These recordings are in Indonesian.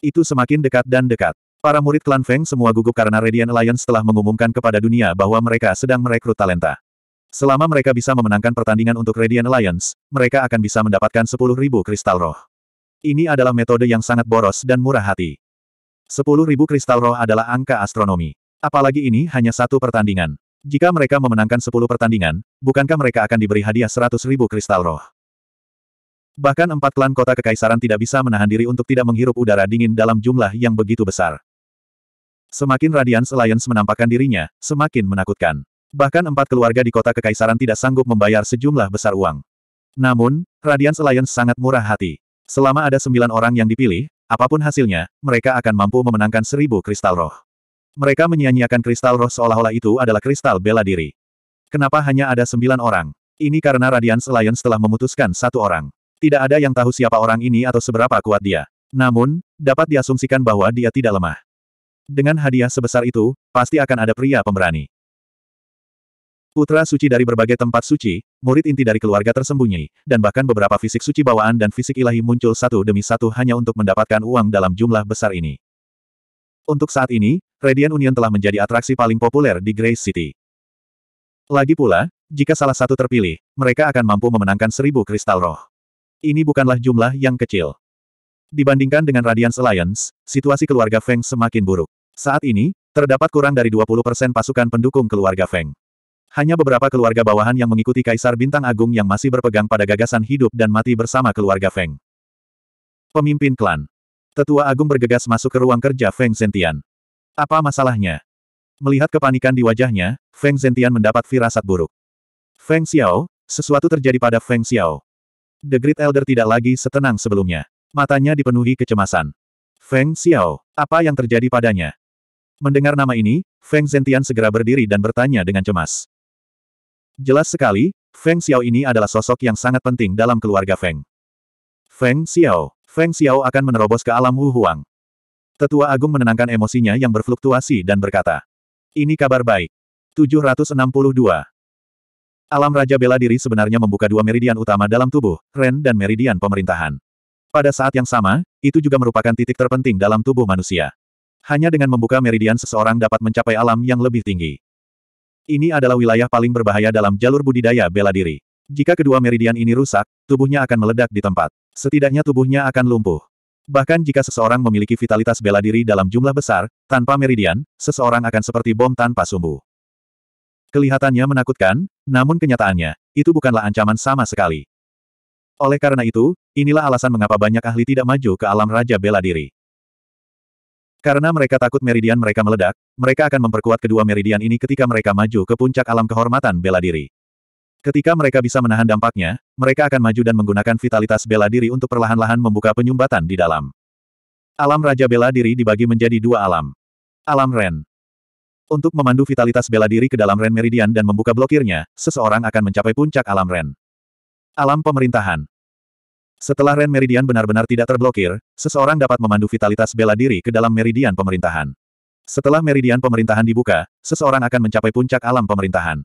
Itu semakin dekat dan dekat. Para murid klan Feng semua gugup karena Radiant Alliance telah mengumumkan kepada dunia bahwa mereka sedang merekrut talenta. Selama mereka bisa memenangkan pertandingan untuk Radiant Alliance, mereka akan bisa mendapatkan 10.000 kristal roh. Ini adalah metode yang sangat boros dan murah hati. 10.000 kristal roh adalah angka astronomi. Apalagi ini hanya satu pertandingan. Jika mereka memenangkan 10 pertandingan, bukankah mereka akan diberi hadiah 100.000 kristal roh? Bahkan empat klan kota kekaisaran tidak bisa menahan diri untuk tidak menghirup udara dingin dalam jumlah yang begitu besar. Semakin Radiance Alliance menampakkan dirinya, semakin menakutkan. Bahkan empat keluarga di kota kekaisaran tidak sanggup membayar sejumlah besar uang. Namun, Radiance Alliance sangat murah hati. Selama ada sembilan orang yang dipilih, apapun hasilnya, mereka akan mampu memenangkan seribu kristal roh. Mereka menyia-nyiakan kristal roh seolah-olah itu adalah kristal bela diri. Kenapa hanya ada sembilan orang? Ini karena Radiance Alliance telah memutuskan satu orang. Tidak ada yang tahu siapa orang ini atau seberapa kuat dia. Namun, dapat diasumsikan bahwa dia tidak lemah. Dengan hadiah sebesar itu, pasti akan ada pria pemberani. Putra suci dari berbagai tempat suci, murid inti dari keluarga tersembunyi, dan bahkan beberapa fisik suci bawaan dan fisik ilahi muncul satu demi satu hanya untuk mendapatkan uang dalam jumlah besar ini. Untuk saat ini, Radiant Union telah menjadi atraksi paling populer di Grey City. Lagi pula, jika salah satu terpilih, mereka akan mampu memenangkan seribu kristal roh. Ini bukanlah jumlah yang kecil. Dibandingkan dengan Radiance Alliance, situasi keluarga Feng semakin buruk. Saat ini, terdapat kurang dari 20% pasukan pendukung keluarga Feng. Hanya beberapa keluarga bawahan yang mengikuti Kaisar Bintang Agung yang masih berpegang pada gagasan hidup dan mati bersama keluarga Feng. Pemimpin klan. Tetua Agung bergegas masuk ke ruang kerja Feng Zentian. Apa masalahnya? Melihat kepanikan di wajahnya, Feng Zentian mendapat firasat buruk. Feng Xiao, sesuatu terjadi pada Feng Xiao. The Great Elder tidak lagi setenang sebelumnya. Matanya dipenuhi kecemasan. Feng Xiao, apa yang terjadi padanya? Mendengar nama ini, Feng Zentian segera berdiri dan bertanya dengan cemas. Jelas sekali, Feng Xiao ini adalah sosok yang sangat penting dalam keluarga Feng. Feng Xiao, Feng Xiao akan menerobos ke alam Wu Huang. Tetua Agung menenangkan emosinya yang berfluktuasi dan berkata, Ini kabar baik. 762. Alam Raja Bela Diri sebenarnya membuka dua meridian utama dalam tubuh, Ren dan meridian pemerintahan. Pada saat yang sama, itu juga merupakan titik terpenting dalam tubuh manusia. Hanya dengan membuka meridian seseorang dapat mencapai alam yang lebih tinggi. Ini adalah wilayah paling berbahaya dalam jalur budidaya bela diri. Jika kedua meridian ini rusak, tubuhnya akan meledak di tempat. Setidaknya tubuhnya akan lumpuh. Bahkan jika seseorang memiliki vitalitas bela diri dalam jumlah besar, tanpa meridian, seseorang akan seperti bom tanpa sumbu. Kelihatannya menakutkan, namun kenyataannya, itu bukanlah ancaman sama sekali. Oleh karena itu, inilah alasan mengapa banyak ahli tidak maju ke alam Raja Bela Diri. Karena mereka takut meridian mereka meledak, mereka akan memperkuat kedua meridian ini ketika mereka maju ke puncak alam kehormatan bela diri. Ketika mereka bisa menahan dampaknya, mereka akan maju dan menggunakan vitalitas bela diri untuk perlahan-lahan membuka penyumbatan di dalam. Alam Raja Bela Diri dibagi menjadi dua alam. Alam Ren. Untuk memandu vitalitas bela diri ke dalam Ren Meridian dan membuka blokirnya, seseorang akan mencapai puncak alam Ren. Alam pemerintahan. Setelah Ren Meridian benar-benar tidak terblokir, seseorang dapat memandu vitalitas bela diri ke dalam meridian pemerintahan. Setelah meridian pemerintahan dibuka, seseorang akan mencapai puncak alam pemerintahan.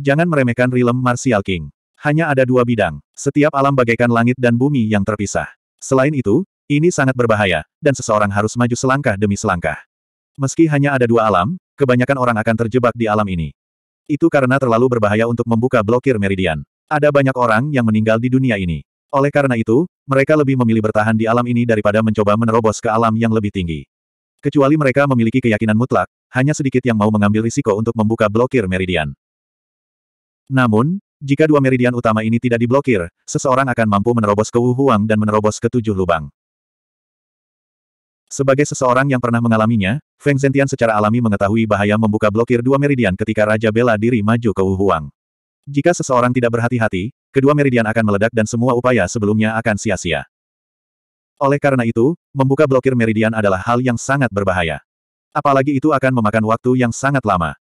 Jangan meremehkan Rilem Martial King. Hanya ada dua bidang, setiap alam bagaikan langit dan bumi yang terpisah. Selain itu, ini sangat berbahaya, dan seseorang harus maju selangkah demi selangkah. Meski hanya ada dua alam, kebanyakan orang akan terjebak di alam ini. Itu karena terlalu berbahaya untuk membuka blokir meridian. Ada banyak orang yang meninggal di dunia ini. Oleh karena itu, mereka lebih memilih bertahan di alam ini daripada mencoba menerobos ke alam yang lebih tinggi. Kecuali mereka memiliki keyakinan mutlak, hanya sedikit yang mau mengambil risiko untuk membuka blokir meridian. Namun, jika dua meridian utama ini tidak diblokir, seseorang akan mampu menerobos ke Wuhuang dan menerobos ke tujuh lubang. Sebagai seseorang yang pernah mengalaminya, Feng Zhentian secara alami mengetahui bahaya membuka blokir dua meridian ketika Raja Bela diri maju ke Wu Huang. Jika seseorang tidak berhati-hati, kedua meridian akan meledak dan semua upaya sebelumnya akan sia-sia. Oleh karena itu, membuka blokir meridian adalah hal yang sangat berbahaya. Apalagi itu akan memakan waktu yang sangat lama.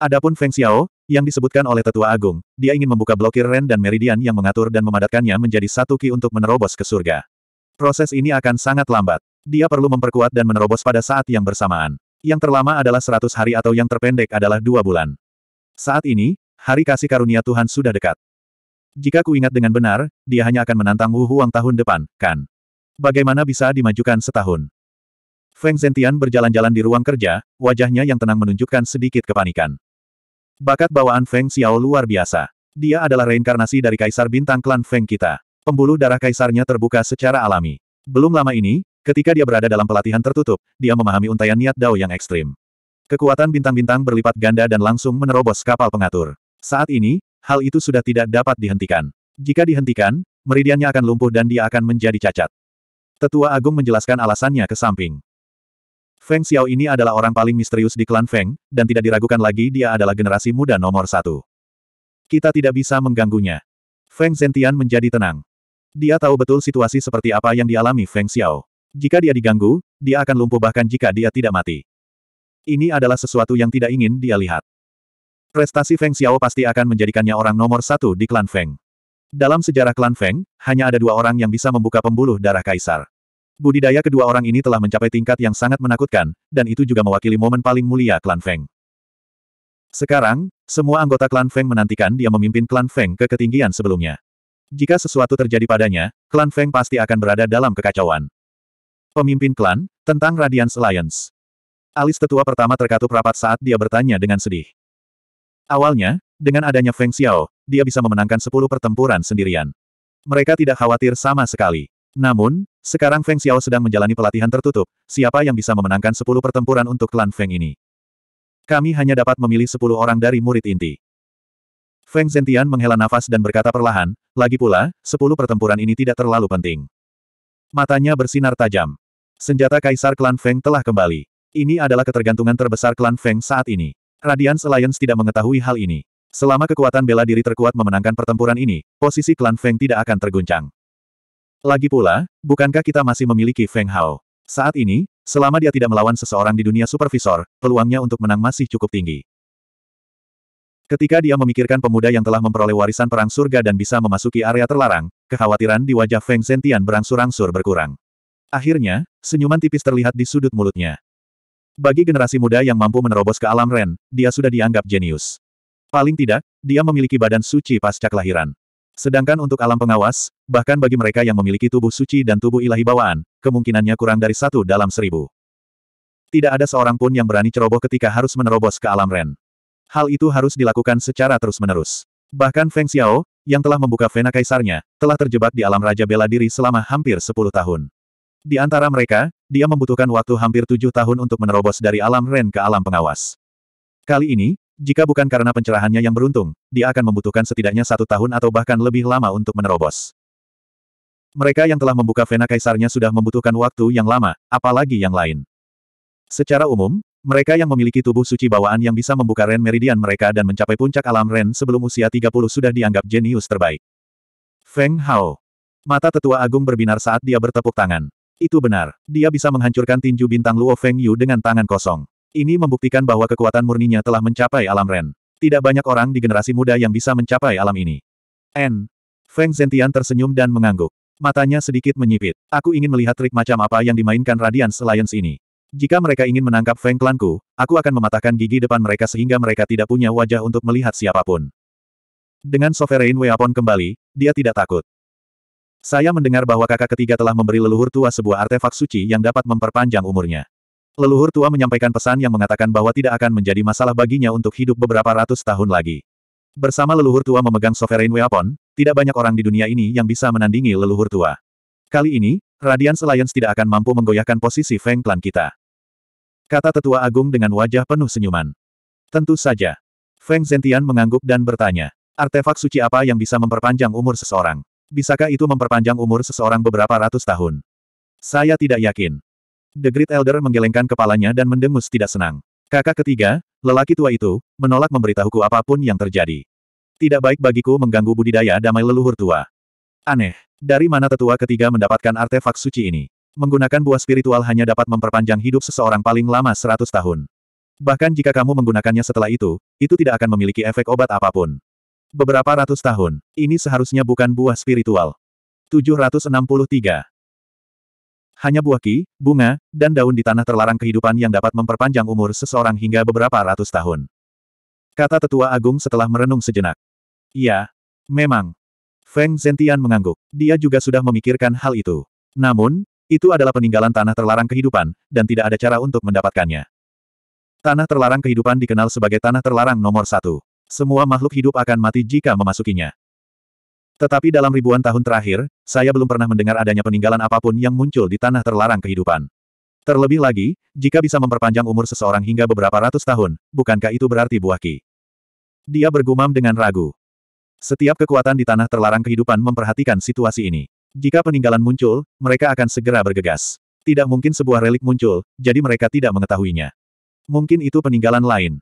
Adapun Feng Xiao, yang disebutkan oleh Tetua Agung, dia ingin membuka blokir Ren dan meridian yang mengatur dan memadatkannya menjadi satu ki untuk menerobos ke surga. Proses ini akan sangat lambat. Dia perlu memperkuat dan menerobos pada saat yang bersamaan. Yang terlama adalah 100 hari atau yang terpendek adalah dua bulan. Saat ini, hari kasih karunia Tuhan sudah dekat. Jika kuingat dengan benar, dia hanya akan menantang Wu Huang tahun depan, kan? Bagaimana bisa dimajukan setahun? Feng Zentian berjalan-jalan di ruang kerja, wajahnya yang tenang menunjukkan sedikit kepanikan. Bakat bawaan Feng Xiao luar biasa. Dia adalah reinkarnasi dari kaisar bintang klan Feng kita. Pembuluh darah kaisarnya terbuka secara alami. Belum lama ini, Ketika dia berada dalam pelatihan tertutup, dia memahami untayan niat Dao yang ekstrim. Kekuatan bintang-bintang berlipat ganda dan langsung menerobos kapal pengatur. Saat ini, hal itu sudah tidak dapat dihentikan. Jika dihentikan, meridiannya akan lumpuh dan dia akan menjadi cacat. Tetua Agung menjelaskan alasannya ke samping. Feng Xiao ini adalah orang paling misterius di klan Feng, dan tidak diragukan lagi dia adalah generasi muda nomor satu. Kita tidak bisa mengganggunya. Feng Zentian menjadi tenang. Dia tahu betul situasi seperti apa yang dialami Feng Xiao. Jika dia diganggu, dia akan lumpuh bahkan jika dia tidak mati. Ini adalah sesuatu yang tidak ingin dia lihat. Prestasi Feng Xiao pasti akan menjadikannya orang nomor satu di klan Feng. Dalam sejarah klan Feng, hanya ada dua orang yang bisa membuka pembuluh darah kaisar. Budidaya kedua orang ini telah mencapai tingkat yang sangat menakutkan, dan itu juga mewakili momen paling mulia klan Feng. Sekarang, semua anggota klan Feng menantikan dia memimpin klan Feng ke ketinggian sebelumnya. Jika sesuatu terjadi padanya, klan Feng pasti akan berada dalam kekacauan pemimpin klan, tentang Radiance Alliance. Alis tetua pertama terkatup rapat saat dia bertanya dengan sedih. Awalnya, dengan adanya Feng Xiao, dia bisa memenangkan sepuluh pertempuran sendirian. Mereka tidak khawatir sama sekali. Namun, sekarang Feng Xiao sedang menjalani pelatihan tertutup, siapa yang bisa memenangkan sepuluh pertempuran untuk klan Feng ini? Kami hanya dapat memilih sepuluh orang dari murid inti. Feng Zentian menghela nafas dan berkata perlahan, lagi pula, sepuluh pertempuran ini tidak terlalu penting. Matanya bersinar tajam. Senjata Kaisar Klan Feng telah kembali. Ini adalah ketergantungan terbesar Klan Feng saat ini. Radian Alliance tidak mengetahui hal ini. Selama kekuatan bela diri terkuat memenangkan pertempuran ini, posisi Klan Feng tidak akan terguncang. Lagi pula, bukankah kita masih memiliki Feng Hao? Saat ini, selama dia tidak melawan seseorang di dunia supervisor, peluangnya untuk menang masih cukup tinggi. Ketika dia memikirkan pemuda yang telah memperoleh warisan perang surga dan bisa memasuki area terlarang, kekhawatiran di wajah Feng Zentian berangsur-angsur berkurang. Akhirnya, senyuman tipis terlihat di sudut mulutnya. Bagi generasi muda yang mampu menerobos ke alam Ren, dia sudah dianggap jenius. Paling tidak, dia memiliki badan suci pasca kelahiran. Sedangkan untuk alam pengawas, bahkan bagi mereka yang memiliki tubuh suci dan tubuh ilahi bawaan, kemungkinannya kurang dari satu dalam seribu. Tidak ada seorang pun yang berani ceroboh ketika harus menerobos ke alam Ren. Hal itu harus dilakukan secara terus-menerus. Bahkan Feng Xiao, yang telah membuka vena kaisarnya, telah terjebak di alam Raja Bela Diri selama hampir sepuluh tahun. Di antara mereka, dia membutuhkan waktu hampir tujuh tahun untuk menerobos dari alam Ren ke alam pengawas. Kali ini, jika bukan karena pencerahannya yang beruntung, dia akan membutuhkan setidaknya satu tahun atau bahkan lebih lama untuk menerobos. Mereka yang telah membuka vena kaisarnya sudah membutuhkan waktu yang lama, apalagi yang lain. Secara umum, mereka yang memiliki tubuh suci bawaan yang bisa membuka Ren Meridian mereka dan mencapai puncak alam Ren sebelum usia 30 sudah dianggap jenius terbaik. Feng Hao. Mata tetua agung berbinar saat dia bertepuk tangan. Itu benar. Dia bisa menghancurkan tinju bintang Luo Feng Yu dengan tangan kosong. Ini membuktikan bahwa kekuatan murninya telah mencapai alam Ren. Tidak banyak orang di generasi muda yang bisa mencapai alam ini. N. Feng Zentian tersenyum dan mengangguk. Matanya sedikit menyipit. Aku ingin melihat trik macam apa yang dimainkan Radiance Alliance ini. Jika mereka ingin menangkap Feng Klanku, aku akan mematahkan gigi depan mereka sehingga mereka tidak punya wajah untuk melihat siapapun. Dengan Sovereign Weapon kembali, dia tidak takut. Saya mendengar bahwa kakak ketiga telah memberi leluhur tua sebuah artefak suci yang dapat memperpanjang umurnya. Leluhur tua menyampaikan pesan yang mengatakan bahwa tidak akan menjadi masalah baginya untuk hidup beberapa ratus tahun lagi. Bersama leluhur tua memegang sovereign weapon, tidak banyak orang di dunia ini yang bisa menandingi leluhur tua. Kali ini, radian Alliance tidak akan mampu menggoyahkan posisi Feng Clan kita. Kata tetua agung dengan wajah penuh senyuman. Tentu saja. Feng Zentian mengangguk dan bertanya. Artefak suci apa yang bisa memperpanjang umur seseorang? Bisakah itu memperpanjang umur seseorang beberapa ratus tahun? Saya tidak yakin. The Great Elder menggelengkan kepalanya dan mendengus tidak senang. Kakak ketiga, lelaki tua itu, menolak memberitahuku apapun yang terjadi. Tidak baik bagiku mengganggu budidaya damai leluhur tua. Aneh, dari mana tetua ketiga mendapatkan artefak suci ini? Menggunakan buah spiritual hanya dapat memperpanjang hidup seseorang paling lama seratus tahun. Bahkan jika kamu menggunakannya setelah itu, itu tidak akan memiliki efek obat apapun beberapa ratus tahun, ini seharusnya bukan buah spiritual. 763. Hanya buah ki, bunga, dan daun di tanah terlarang kehidupan yang dapat memperpanjang umur seseorang hingga beberapa ratus tahun. Kata tetua agung setelah merenung sejenak. Iya, memang. Feng Zentian mengangguk. Dia juga sudah memikirkan hal itu. Namun, itu adalah peninggalan tanah terlarang kehidupan, dan tidak ada cara untuk mendapatkannya. Tanah terlarang kehidupan dikenal sebagai tanah terlarang nomor satu. Semua makhluk hidup akan mati jika memasukinya. Tetapi dalam ribuan tahun terakhir, saya belum pernah mendengar adanya peninggalan apapun yang muncul di tanah terlarang kehidupan. Terlebih lagi, jika bisa memperpanjang umur seseorang hingga beberapa ratus tahun, bukankah itu berarti buah ki? Dia bergumam dengan ragu. Setiap kekuatan di tanah terlarang kehidupan memperhatikan situasi ini. Jika peninggalan muncul, mereka akan segera bergegas. Tidak mungkin sebuah relik muncul, jadi mereka tidak mengetahuinya. Mungkin itu peninggalan lain.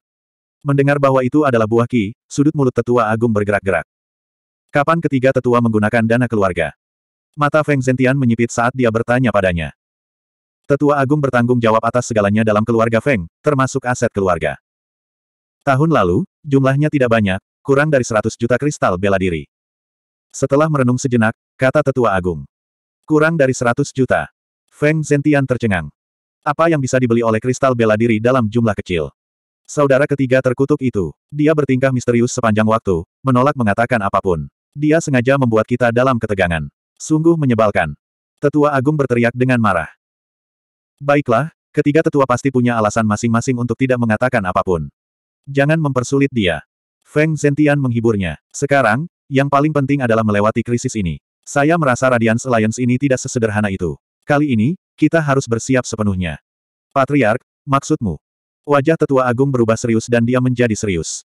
Mendengar bahwa itu adalah buah ki, sudut mulut tetua agung bergerak-gerak. Kapan ketiga tetua menggunakan dana keluarga? Mata Feng Zentian menyipit saat dia bertanya padanya. Tetua agung bertanggung jawab atas segalanya dalam keluarga Feng, termasuk aset keluarga. Tahun lalu, jumlahnya tidak banyak, kurang dari 100 juta kristal bela diri. Setelah merenung sejenak, kata tetua agung. Kurang dari 100 juta. Feng Zentian tercengang. Apa yang bisa dibeli oleh kristal bela diri dalam jumlah kecil? Saudara ketiga terkutuk itu. Dia bertingkah misterius sepanjang waktu, menolak mengatakan apapun. Dia sengaja membuat kita dalam ketegangan. Sungguh menyebalkan. Tetua Agung berteriak dengan marah. Baiklah, ketiga tetua pasti punya alasan masing-masing untuk tidak mengatakan apapun. Jangan mempersulit dia. Feng Zentian menghiburnya. Sekarang, yang paling penting adalah melewati krisis ini. Saya merasa Radiance Alliance ini tidak sesederhana itu. Kali ini, kita harus bersiap sepenuhnya. Patriark, maksudmu? Wajah tetua agung berubah serius dan dia menjadi serius.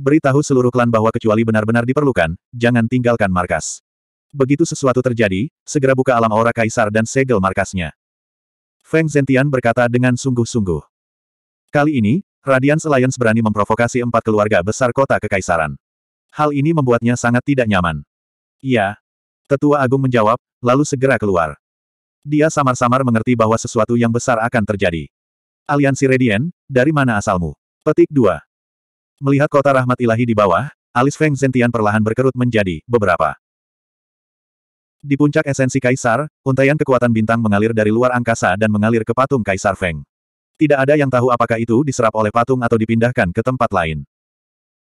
Beritahu seluruh klan bahwa kecuali benar-benar diperlukan, jangan tinggalkan markas. Begitu sesuatu terjadi, segera buka alam aura kaisar dan segel markasnya. Feng Zentian berkata dengan sungguh-sungguh. Kali ini, Radiance Alliance berani memprovokasi empat keluarga besar kota kekaisaran. Hal ini membuatnya sangat tidak nyaman. Iya. Tetua Agung menjawab, lalu segera keluar. Dia samar-samar mengerti bahwa sesuatu yang besar akan terjadi. Aliansi Radian, dari mana asalmu? Petik 2. Melihat kota rahmat ilahi di bawah, alis Feng Zentian perlahan berkerut menjadi beberapa. Di puncak esensi kaisar, untaian kekuatan bintang mengalir dari luar angkasa dan mengalir ke patung kaisar Feng. Tidak ada yang tahu apakah itu diserap oleh patung atau dipindahkan ke tempat lain.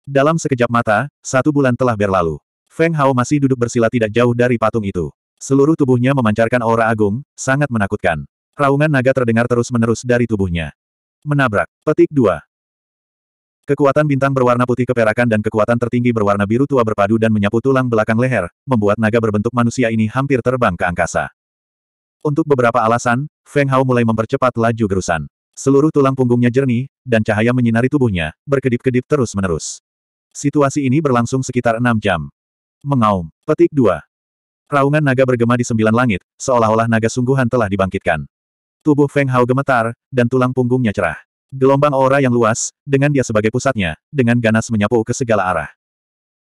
Dalam sekejap mata, satu bulan telah berlalu. Feng Hao masih duduk bersila tidak jauh dari patung itu. Seluruh tubuhnya memancarkan aura agung, sangat menakutkan. Raungan naga terdengar terus-menerus dari tubuhnya. Menabrak. Petik 2. Kekuatan bintang berwarna putih keperakan dan kekuatan tertinggi berwarna biru tua berpadu dan menyapu tulang belakang leher, membuat naga berbentuk manusia ini hampir terbang ke angkasa. Untuk beberapa alasan, Feng Hao mulai mempercepat laju gerusan. Seluruh tulang punggungnya jernih, dan cahaya menyinari tubuhnya, berkedip-kedip terus-menerus. Situasi ini berlangsung sekitar enam jam. Mengaum. Petik 2. Raungan naga bergema di sembilan langit, seolah-olah naga sungguhan telah dibangkitkan. Tubuh Feng Hao gemetar, dan tulang punggungnya cerah. Gelombang aura yang luas, dengan dia sebagai pusatnya, dengan ganas menyapu ke segala arah.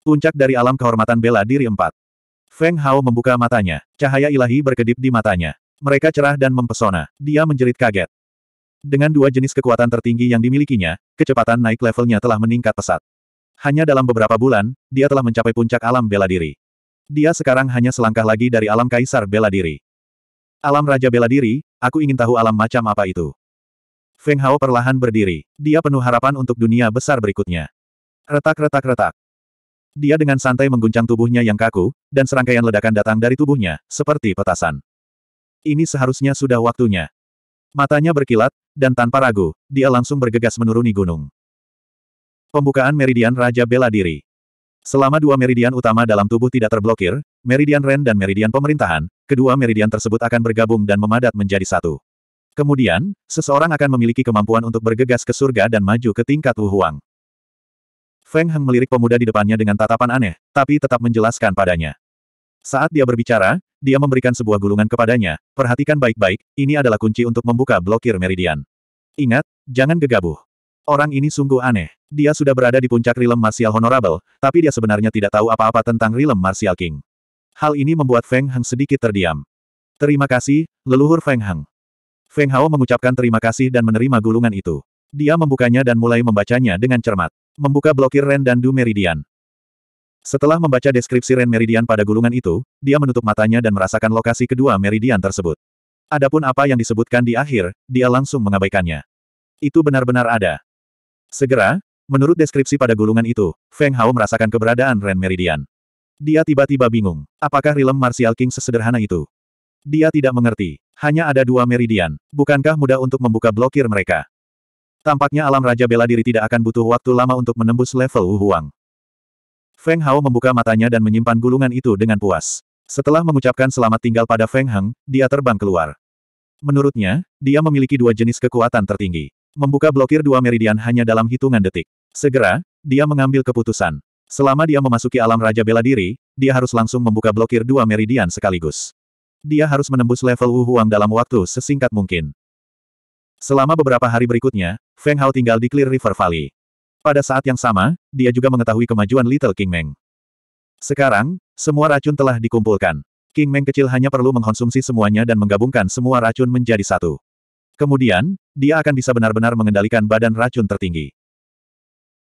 Puncak dari alam kehormatan bela diri empat. Feng Hao membuka matanya. Cahaya ilahi berkedip di matanya. Mereka cerah dan mempesona. Dia menjerit kaget. Dengan dua jenis kekuatan tertinggi yang dimilikinya, kecepatan naik levelnya telah meningkat pesat. Hanya dalam beberapa bulan, dia telah mencapai puncak alam bela diri. Dia sekarang hanya selangkah lagi dari alam kaisar bela diri. Alam Raja bela diri, aku ingin tahu alam macam apa itu. Feng Hao perlahan berdiri. Dia penuh harapan untuk dunia besar berikutnya. Retak-retak-retak. Dia dengan santai mengguncang tubuhnya yang kaku, dan serangkaian ledakan datang dari tubuhnya, seperti petasan. Ini seharusnya sudah waktunya. Matanya berkilat, dan tanpa ragu, dia langsung bergegas menuruni gunung. Pembukaan Meridian Raja Bela Diri Selama dua meridian utama dalam tubuh tidak terblokir, meridian Ren dan meridian pemerintahan, kedua meridian tersebut akan bergabung dan memadat menjadi satu. Kemudian, seseorang akan memiliki kemampuan untuk bergegas ke surga dan maju ke tingkat Wu Huang. Feng Heng melirik pemuda di depannya dengan tatapan aneh, tapi tetap menjelaskan padanya. Saat dia berbicara, dia memberikan sebuah gulungan kepadanya, perhatikan baik-baik, ini adalah kunci untuk membuka blokir meridian. Ingat, jangan gegabah. Orang ini sungguh aneh. Dia sudah berada di puncak rilem martial honorable, tapi dia sebenarnya tidak tahu apa-apa tentang rilem martial king. Hal ini membuat Feng Heng sedikit terdiam. Terima kasih, leluhur Feng Heng. Feng Hao mengucapkan terima kasih dan menerima gulungan itu. Dia membukanya dan mulai membacanya dengan cermat. Membuka blokir Ren dan Du Meridian. Setelah membaca deskripsi Ren Meridian pada gulungan itu, dia menutup matanya dan merasakan lokasi kedua meridian tersebut. Adapun apa yang disebutkan di akhir, dia langsung mengabaikannya. Itu benar-benar ada. Segera, menurut deskripsi pada gulungan itu, Feng Hao merasakan keberadaan Ren Meridian. Dia tiba-tiba bingung. Apakah rilem Martial King sesederhana itu? Dia tidak mengerti. Hanya ada dua meridian. Bukankah mudah untuk membuka blokir mereka? Tampaknya alam Raja Bela Diri tidak akan butuh waktu lama untuk menembus level Wuhuang. Feng Hao membuka matanya dan menyimpan gulungan itu dengan puas. Setelah mengucapkan selamat tinggal pada Feng Heng, dia terbang keluar. Menurutnya, dia memiliki dua jenis kekuatan tertinggi. Membuka blokir dua meridian hanya dalam hitungan detik. Segera, dia mengambil keputusan. Selama dia memasuki alam Raja Bela Diri, dia harus langsung membuka blokir dua meridian sekaligus. Dia harus menembus level Wu Huang dalam waktu sesingkat mungkin. Selama beberapa hari berikutnya, Feng Hao tinggal di Clear River Valley. Pada saat yang sama, dia juga mengetahui kemajuan Little King Meng. Sekarang, semua racun telah dikumpulkan. King Meng kecil hanya perlu mengkonsumsi semuanya dan menggabungkan semua racun menjadi satu. Kemudian, dia akan bisa benar-benar mengendalikan badan racun tertinggi.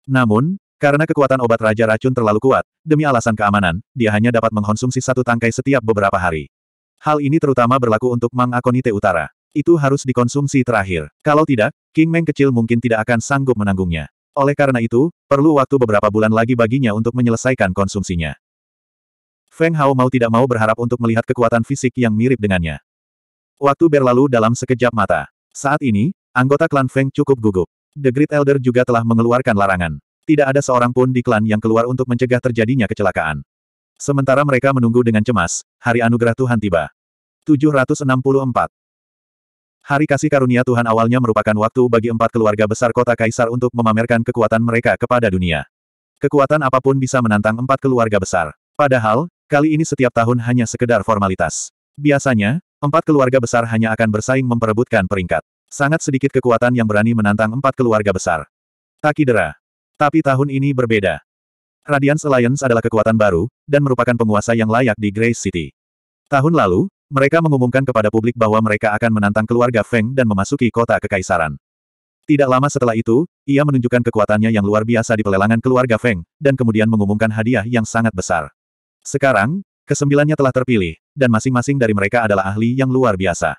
Namun, karena kekuatan obat Raja Racun terlalu kuat, demi alasan keamanan, dia hanya dapat mengkonsumsi satu tangkai setiap beberapa hari. Hal ini terutama berlaku untuk Mang Akonite Utara. Itu harus dikonsumsi terakhir. Kalau tidak, King Meng kecil mungkin tidak akan sanggup menanggungnya. Oleh karena itu, perlu waktu beberapa bulan lagi baginya untuk menyelesaikan konsumsinya. Feng Hao mau tidak mau berharap untuk melihat kekuatan fisik yang mirip dengannya. Waktu berlalu dalam sekejap mata. Saat ini, anggota klan Feng cukup gugup. The Great Elder juga telah mengeluarkan larangan. Tidak ada seorang pun di klan yang keluar untuk mencegah terjadinya kecelakaan. Sementara mereka menunggu dengan cemas, hari anugerah Tuhan tiba. 764. Hari kasih karunia Tuhan awalnya merupakan waktu bagi empat keluarga besar kota Kaisar untuk memamerkan kekuatan mereka kepada dunia. Kekuatan apapun bisa menantang empat keluarga besar. Padahal, kali ini setiap tahun hanya sekedar formalitas. Biasanya, empat keluarga besar hanya akan bersaing memperebutkan peringkat. Sangat sedikit kekuatan yang berani menantang empat keluarga besar. Takidera, tapi tahun ini berbeda. Radiance Alliance adalah kekuatan baru, dan merupakan penguasa yang layak di Grace City. Tahun lalu, mereka mengumumkan kepada publik bahwa mereka akan menantang keluarga Feng dan memasuki kota kekaisaran. Tidak lama setelah itu, ia menunjukkan kekuatannya yang luar biasa di pelelangan keluarga Feng, dan kemudian mengumumkan hadiah yang sangat besar. Sekarang, Kesembilannya telah terpilih, dan masing-masing dari mereka adalah ahli yang luar biasa.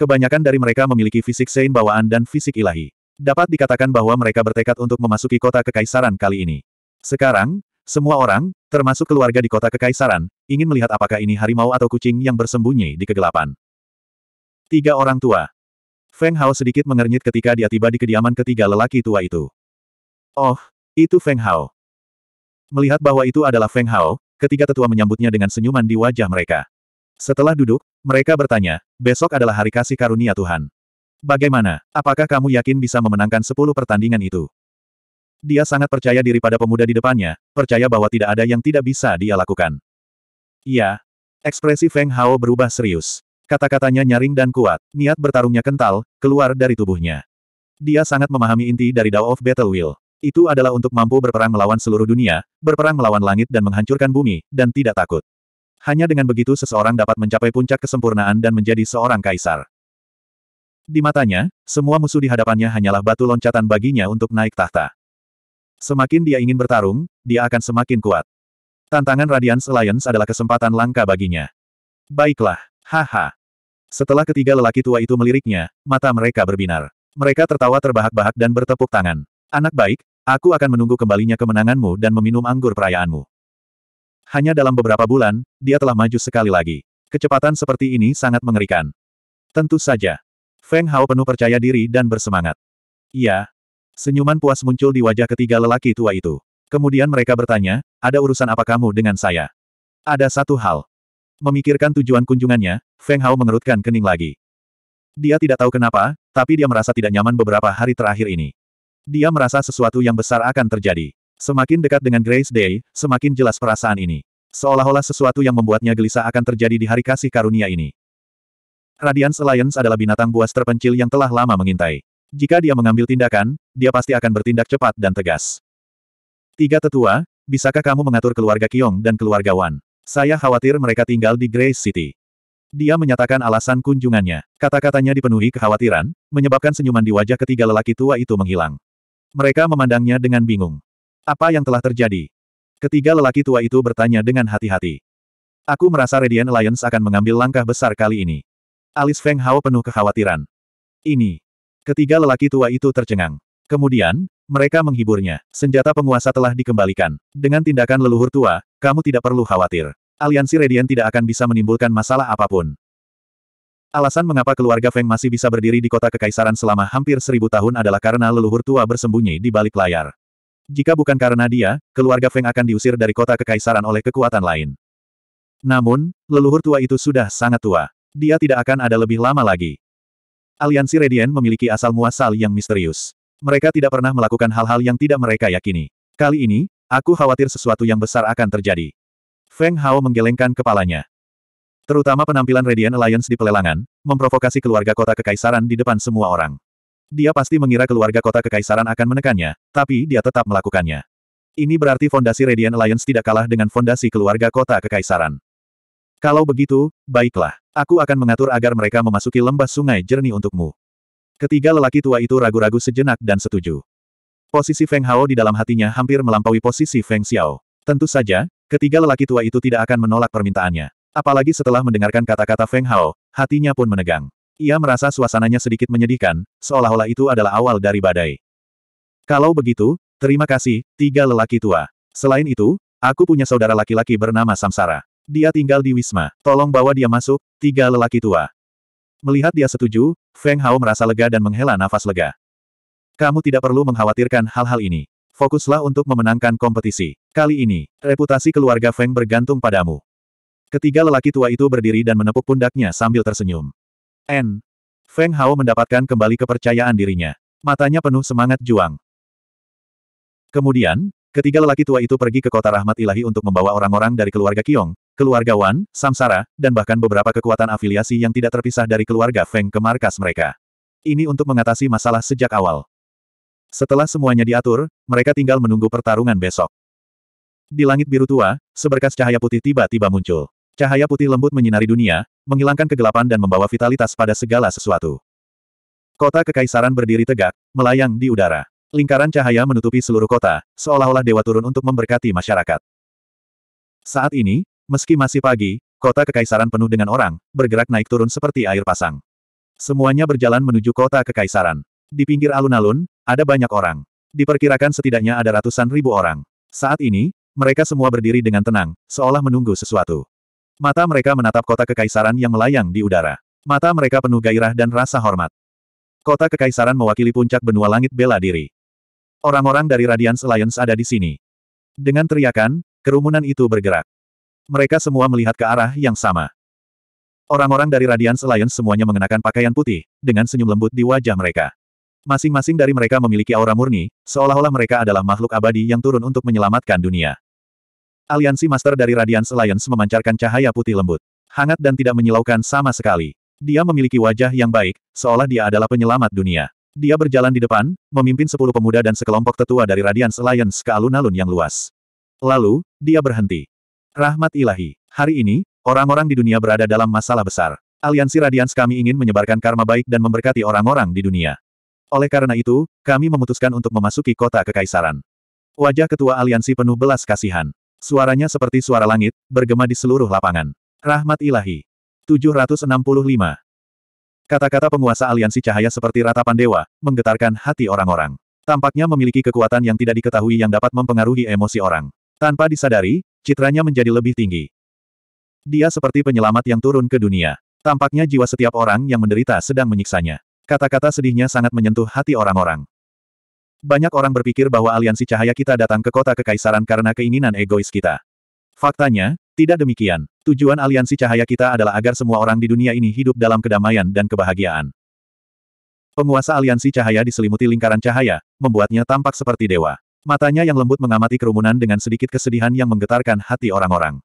Kebanyakan dari mereka memiliki fisik sein bawaan dan fisik ilahi. Dapat dikatakan bahwa mereka bertekad untuk memasuki kota kekaisaran kali ini. Sekarang, semua orang, termasuk keluarga di kota kekaisaran, ingin melihat apakah ini harimau atau kucing yang bersembunyi di kegelapan. Tiga orang tua. Feng Hao sedikit mengernyit ketika dia tiba di kediaman ketiga lelaki tua itu. Oh, itu Feng Hao. Melihat bahwa itu adalah Feng Hao, ketiga tetua menyambutnya dengan senyuman di wajah mereka. Setelah duduk, mereka bertanya, besok adalah hari kasih karunia Tuhan. Bagaimana? Apakah kamu yakin bisa memenangkan sepuluh pertandingan itu? Dia sangat percaya diri pada pemuda di depannya, percaya bahwa tidak ada yang tidak bisa dia lakukan. Iya. Ekspresi Feng Hao berubah serius. Kata-katanya nyaring dan kuat, niat bertarungnya kental, keluar dari tubuhnya. Dia sangat memahami inti dari Dao of Battle Will. Itu adalah untuk mampu berperang melawan seluruh dunia, berperang melawan langit dan menghancurkan bumi, dan tidak takut. Hanya dengan begitu seseorang dapat mencapai puncak kesempurnaan dan menjadi seorang kaisar. Di matanya, semua musuh di hadapannya hanyalah batu loncatan baginya untuk naik tahta. Semakin dia ingin bertarung, dia akan semakin kuat. Tantangan Radiance Alliance adalah kesempatan langka baginya. Baiklah, haha. Setelah ketiga lelaki tua itu meliriknya, mata mereka berbinar. Mereka tertawa terbahak-bahak dan bertepuk tangan. Anak baik, aku akan menunggu kembalinya kemenanganmu dan meminum anggur perayaanmu. Hanya dalam beberapa bulan, dia telah maju sekali lagi. Kecepatan seperti ini sangat mengerikan. Tentu saja, Feng Hao penuh percaya diri dan bersemangat. Iya. Senyuman puas muncul di wajah ketiga lelaki tua itu. Kemudian mereka bertanya, ada urusan apa kamu dengan saya? Ada satu hal. Memikirkan tujuan kunjungannya, Feng Hao mengerutkan kening lagi. Dia tidak tahu kenapa, tapi dia merasa tidak nyaman beberapa hari terakhir ini. Dia merasa sesuatu yang besar akan terjadi. Semakin dekat dengan Grace Day, semakin jelas perasaan ini. Seolah-olah sesuatu yang membuatnya gelisah akan terjadi di hari kasih karunia ini. Radiance Alliance adalah binatang buas terpencil yang telah lama mengintai. Jika dia mengambil tindakan, dia pasti akan bertindak cepat dan tegas. Tiga tetua, bisakah kamu mengatur keluarga Kiong dan keluarga Wan? Saya khawatir mereka tinggal di Grace City. Dia menyatakan alasan kunjungannya. Kata-katanya dipenuhi kekhawatiran, menyebabkan senyuman di wajah ketiga lelaki tua itu menghilang. Mereka memandangnya dengan bingung. Apa yang telah terjadi? Ketiga lelaki tua itu bertanya dengan hati-hati. Aku merasa Radiant Alliance akan mengambil langkah besar kali ini. Alis Feng Hao penuh kekhawatiran. Ini. Ketiga lelaki tua itu tercengang. Kemudian, mereka menghiburnya. Senjata penguasa telah dikembalikan. Dengan tindakan leluhur tua, kamu tidak perlu khawatir. Aliansi Redian tidak akan bisa menimbulkan masalah apapun. Alasan mengapa keluarga Feng masih bisa berdiri di kota kekaisaran selama hampir seribu tahun adalah karena leluhur tua bersembunyi di balik layar. Jika bukan karena dia, keluarga Feng akan diusir dari kota kekaisaran oleh kekuatan lain. Namun, leluhur tua itu sudah sangat tua dia tidak akan ada lebih lama lagi. Aliansi Radiant memiliki asal-muasal yang misterius. Mereka tidak pernah melakukan hal-hal yang tidak mereka yakini. Kali ini, aku khawatir sesuatu yang besar akan terjadi. Feng Hao menggelengkan kepalanya. Terutama penampilan Radiant Alliance di pelelangan, memprovokasi keluarga kota kekaisaran di depan semua orang. Dia pasti mengira keluarga kota kekaisaran akan menekannya, tapi dia tetap melakukannya. Ini berarti fondasi Radiant Alliance tidak kalah dengan fondasi keluarga kota kekaisaran. Kalau begitu, baiklah. Aku akan mengatur agar mereka memasuki lembah sungai jernih untukmu. Ketiga lelaki tua itu ragu-ragu sejenak dan setuju. Posisi Feng Hao di dalam hatinya hampir melampaui posisi Feng Xiao. Tentu saja, ketiga lelaki tua itu tidak akan menolak permintaannya. Apalagi setelah mendengarkan kata-kata Feng Hao, hatinya pun menegang. Ia merasa suasananya sedikit menyedihkan, seolah-olah itu adalah awal dari badai. Kalau begitu, terima kasih, tiga lelaki tua. Selain itu, aku punya saudara laki-laki bernama Samsara. Dia tinggal di Wisma. Tolong bawa dia masuk, tiga lelaki tua. Melihat dia setuju, Feng Hao merasa lega dan menghela nafas lega. Kamu tidak perlu mengkhawatirkan hal-hal ini. Fokuslah untuk memenangkan kompetisi. Kali ini, reputasi keluarga Feng bergantung padamu. Ketiga lelaki tua itu berdiri dan menepuk pundaknya sambil tersenyum. N. Feng Hao mendapatkan kembali kepercayaan dirinya. Matanya penuh semangat juang. Kemudian, Ketiga lelaki tua itu pergi ke kota rahmat ilahi untuk membawa orang-orang dari keluarga Kiong, keluarga Wan, Samsara, dan bahkan beberapa kekuatan afiliasi yang tidak terpisah dari keluarga Feng ke markas mereka. Ini untuk mengatasi masalah sejak awal. Setelah semuanya diatur, mereka tinggal menunggu pertarungan besok. Di langit biru tua, seberkas cahaya putih tiba-tiba muncul. Cahaya putih lembut menyinari dunia, menghilangkan kegelapan dan membawa vitalitas pada segala sesuatu. Kota kekaisaran berdiri tegak, melayang di udara. Lingkaran cahaya menutupi seluruh kota, seolah-olah dewa turun untuk memberkati masyarakat. Saat ini, Meski masih pagi, kota kekaisaran penuh dengan orang, bergerak naik turun seperti air pasang. Semuanya berjalan menuju kota kekaisaran. Di pinggir alun-alun, ada banyak orang. Diperkirakan setidaknya ada ratusan ribu orang. Saat ini, mereka semua berdiri dengan tenang, seolah menunggu sesuatu. Mata mereka menatap kota kekaisaran yang melayang di udara. Mata mereka penuh gairah dan rasa hormat. Kota kekaisaran mewakili puncak benua langit bela diri. Orang-orang dari Radiance Alliance ada di sini. Dengan teriakan, kerumunan itu bergerak. Mereka semua melihat ke arah yang sama. Orang-orang dari Radiance Lions semuanya mengenakan pakaian putih, dengan senyum lembut di wajah mereka. Masing-masing dari mereka memiliki aura murni, seolah-olah mereka adalah makhluk abadi yang turun untuk menyelamatkan dunia. Aliansi Master dari Radiance Lions memancarkan cahaya putih lembut. Hangat dan tidak menyilaukan sama sekali. Dia memiliki wajah yang baik, seolah dia adalah penyelamat dunia. Dia berjalan di depan, memimpin sepuluh pemuda dan sekelompok tetua dari Radiance Lions ke alun-alun yang luas. Lalu, dia berhenti. Rahmat ilahi. Hari ini, orang-orang di dunia berada dalam masalah besar. Aliansi Radians kami ingin menyebarkan karma baik dan memberkati orang-orang di dunia. Oleh karena itu, kami memutuskan untuk memasuki kota kekaisaran. Wajah ketua aliansi penuh belas kasihan. Suaranya seperti suara langit, bergema di seluruh lapangan. Rahmat ilahi. 765. Kata-kata penguasa aliansi cahaya seperti ratapan dewa, menggetarkan hati orang-orang. Tampaknya memiliki kekuatan yang tidak diketahui yang dapat mempengaruhi emosi orang. Tanpa disadari, citranya menjadi lebih tinggi. Dia seperti penyelamat yang turun ke dunia. Tampaknya jiwa setiap orang yang menderita sedang menyiksanya. Kata-kata sedihnya sangat menyentuh hati orang-orang. Banyak orang berpikir bahwa aliansi cahaya kita datang ke kota kekaisaran karena keinginan egois kita. Faktanya, tidak demikian. Tujuan aliansi cahaya kita adalah agar semua orang di dunia ini hidup dalam kedamaian dan kebahagiaan. Penguasa aliansi cahaya diselimuti lingkaran cahaya, membuatnya tampak seperti dewa. Matanya yang lembut mengamati kerumunan dengan sedikit kesedihan yang menggetarkan hati orang-orang.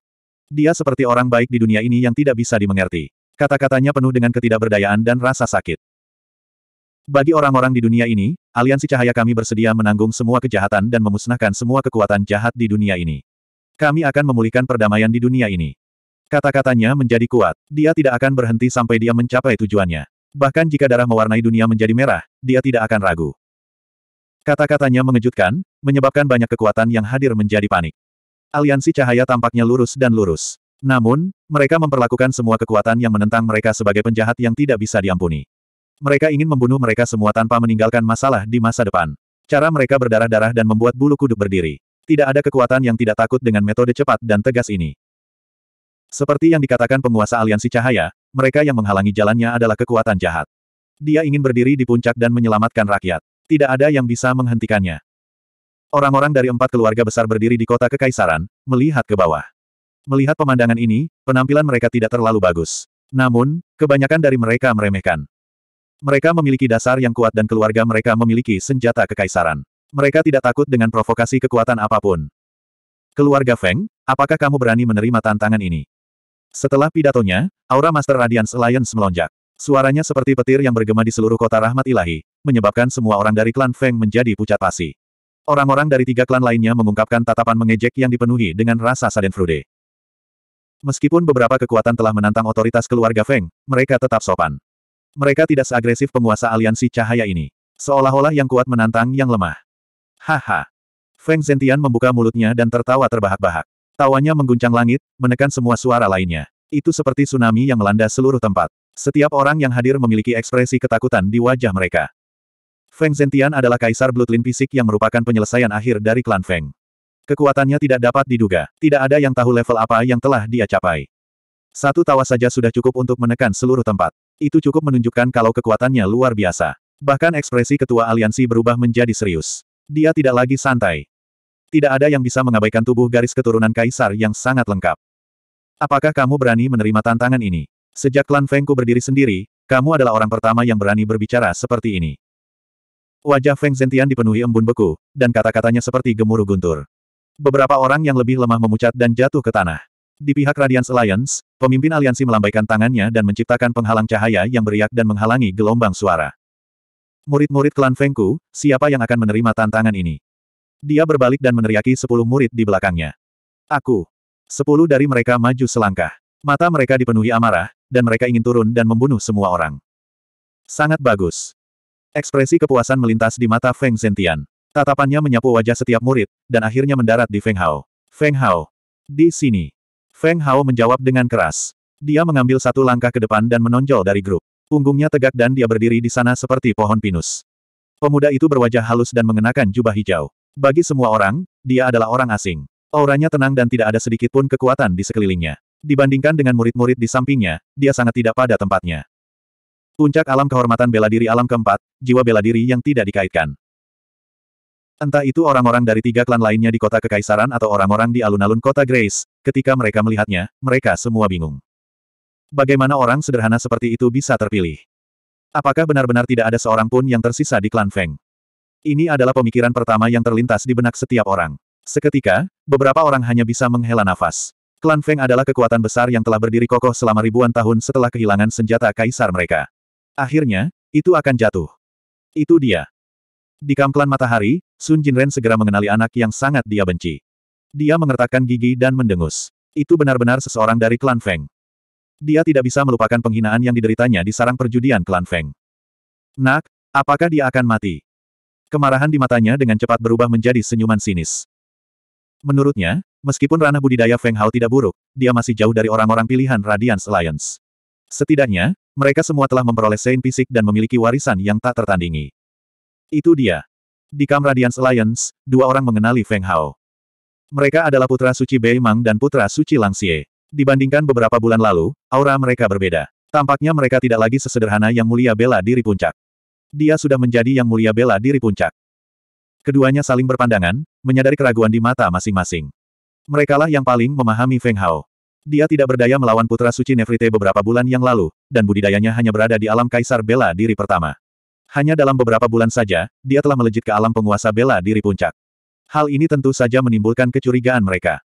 Dia seperti orang baik di dunia ini yang tidak bisa dimengerti. Kata-katanya penuh dengan ketidakberdayaan dan rasa sakit. Bagi orang-orang di dunia ini, aliansi cahaya kami bersedia menanggung semua kejahatan dan memusnahkan semua kekuatan jahat di dunia ini. Kami akan memulihkan perdamaian di dunia ini. Kata-katanya menjadi kuat. Dia tidak akan berhenti sampai dia mencapai tujuannya. Bahkan jika darah mewarnai dunia menjadi merah, dia tidak akan ragu. Kata-katanya mengejutkan, menyebabkan banyak kekuatan yang hadir menjadi panik. Aliansi cahaya tampaknya lurus dan lurus. Namun, mereka memperlakukan semua kekuatan yang menentang mereka sebagai penjahat yang tidak bisa diampuni. Mereka ingin membunuh mereka semua tanpa meninggalkan masalah di masa depan. Cara mereka berdarah-darah dan membuat bulu kuduk berdiri. Tidak ada kekuatan yang tidak takut dengan metode cepat dan tegas ini. Seperti yang dikatakan penguasa aliansi cahaya, mereka yang menghalangi jalannya adalah kekuatan jahat. Dia ingin berdiri di puncak dan menyelamatkan rakyat. Tidak ada yang bisa menghentikannya. Orang-orang dari empat keluarga besar berdiri di kota kekaisaran, melihat ke bawah. Melihat pemandangan ini, penampilan mereka tidak terlalu bagus. Namun, kebanyakan dari mereka meremehkan. Mereka memiliki dasar yang kuat dan keluarga mereka memiliki senjata kekaisaran. Mereka tidak takut dengan provokasi kekuatan apapun. Keluarga Feng, apakah kamu berani menerima tantangan ini? Setelah pidatonya, aura Master Radiance Alliance melonjak. Suaranya seperti petir yang bergema di seluruh kota rahmat ilahi, menyebabkan semua orang dari klan Feng menjadi pucat pasi. Orang-orang dari tiga klan lainnya mengungkapkan tatapan mengejek yang dipenuhi dengan rasa sadenfrude. Meskipun beberapa kekuatan telah menantang otoritas keluarga Feng, mereka tetap sopan. Mereka tidak seagresif penguasa aliansi cahaya ini. Seolah-olah yang kuat menantang yang lemah. Haha. Feng Zentian membuka mulutnya dan tertawa terbahak-bahak. Tawanya mengguncang langit, menekan semua suara lainnya. Itu seperti tsunami yang melanda seluruh tempat. Setiap orang yang hadir memiliki ekspresi ketakutan di wajah mereka. Feng Zentian adalah kaisar Bloodline Fisik yang merupakan penyelesaian akhir dari klan Feng. Kekuatannya tidak dapat diduga, tidak ada yang tahu level apa yang telah dia capai. Satu tawa saja sudah cukup untuk menekan seluruh tempat. Itu cukup menunjukkan kalau kekuatannya luar biasa. Bahkan ekspresi ketua aliansi berubah menjadi serius. Dia tidak lagi santai. Tidak ada yang bisa mengabaikan tubuh garis keturunan kaisar yang sangat lengkap. Apakah kamu berani menerima tantangan ini? Sejak klan Fengku berdiri sendiri, kamu adalah orang pertama yang berani berbicara seperti ini. Wajah Feng Zentian dipenuhi embun beku, dan kata-katanya seperti gemuruh guntur. Beberapa orang yang lebih lemah memucat dan jatuh ke tanah. Di pihak Radiance Alliance, pemimpin aliansi melambaikan tangannya dan menciptakan penghalang cahaya yang beriak dan menghalangi gelombang suara. Murid-murid klan Fengku, siapa yang akan menerima tantangan ini? Dia berbalik dan meneriaki sepuluh murid di belakangnya. Aku. Sepuluh dari mereka maju selangkah. Mata mereka dipenuhi amarah, dan mereka ingin turun dan membunuh semua orang. Sangat bagus. Ekspresi kepuasan melintas di mata Feng Zhentian. Tatapannya menyapu wajah setiap murid, dan akhirnya mendarat di Feng Hao. Feng Hao. Di sini. Feng Hao menjawab dengan keras. Dia mengambil satu langkah ke depan dan menonjol dari grup. Punggungnya tegak dan dia berdiri di sana seperti pohon pinus. Pemuda itu berwajah halus dan mengenakan jubah hijau. Bagi semua orang, dia adalah orang asing. Auranya tenang dan tidak ada sedikit pun kekuatan di sekelilingnya. Dibandingkan dengan murid-murid di sampingnya, dia sangat tidak pada tempatnya. Puncak alam kehormatan bela diri alam keempat, jiwa bela diri yang tidak dikaitkan. Entah itu orang-orang dari tiga klan lainnya di kota Kekaisaran atau orang-orang di alun-alun kota Grace, ketika mereka melihatnya, mereka semua bingung. Bagaimana orang sederhana seperti itu bisa terpilih? Apakah benar-benar tidak ada seorang pun yang tersisa di klan Feng? Ini adalah pemikiran pertama yang terlintas di benak setiap orang. Seketika, beberapa orang hanya bisa menghela nafas. Klan Feng adalah kekuatan besar yang telah berdiri kokoh selama ribuan tahun setelah kehilangan senjata kaisar mereka. Akhirnya, itu akan jatuh. Itu dia. Di kamplan matahari, Sun Jinren segera mengenali anak yang sangat dia benci. Dia mengertakkan gigi dan mendengus. Itu benar-benar seseorang dari klan Feng. Dia tidak bisa melupakan penghinaan yang dideritanya di sarang perjudian klan Feng. Nak, apakah dia akan mati? Kemarahan di matanya dengan cepat berubah menjadi senyuman sinis. Menurutnya, Meskipun ranah budidaya Feng Hao tidak buruk, dia masih jauh dari orang-orang pilihan Radiance Alliance. Setidaknya, mereka semua telah memperoleh Saint Fisik dan memiliki warisan yang tak tertandingi. Itu dia. Di Kam Radiance Alliance, dua orang mengenali Feng Hao. Mereka adalah putra suci Bei Mang dan putra suci Lang Xie. Dibandingkan beberapa bulan lalu, aura mereka berbeda. Tampaknya mereka tidak lagi sesederhana yang mulia bela diri puncak. Dia sudah menjadi yang mulia bela diri puncak. Keduanya saling berpandangan, menyadari keraguan di mata masing-masing. Merekalah yang paling memahami Feng Hao. Dia tidak berdaya melawan putra suci Nefrite beberapa bulan yang lalu, dan budidayanya hanya berada di alam kaisar bela diri pertama. Hanya dalam beberapa bulan saja, dia telah melejit ke alam penguasa bela diri puncak. Hal ini tentu saja menimbulkan kecurigaan mereka.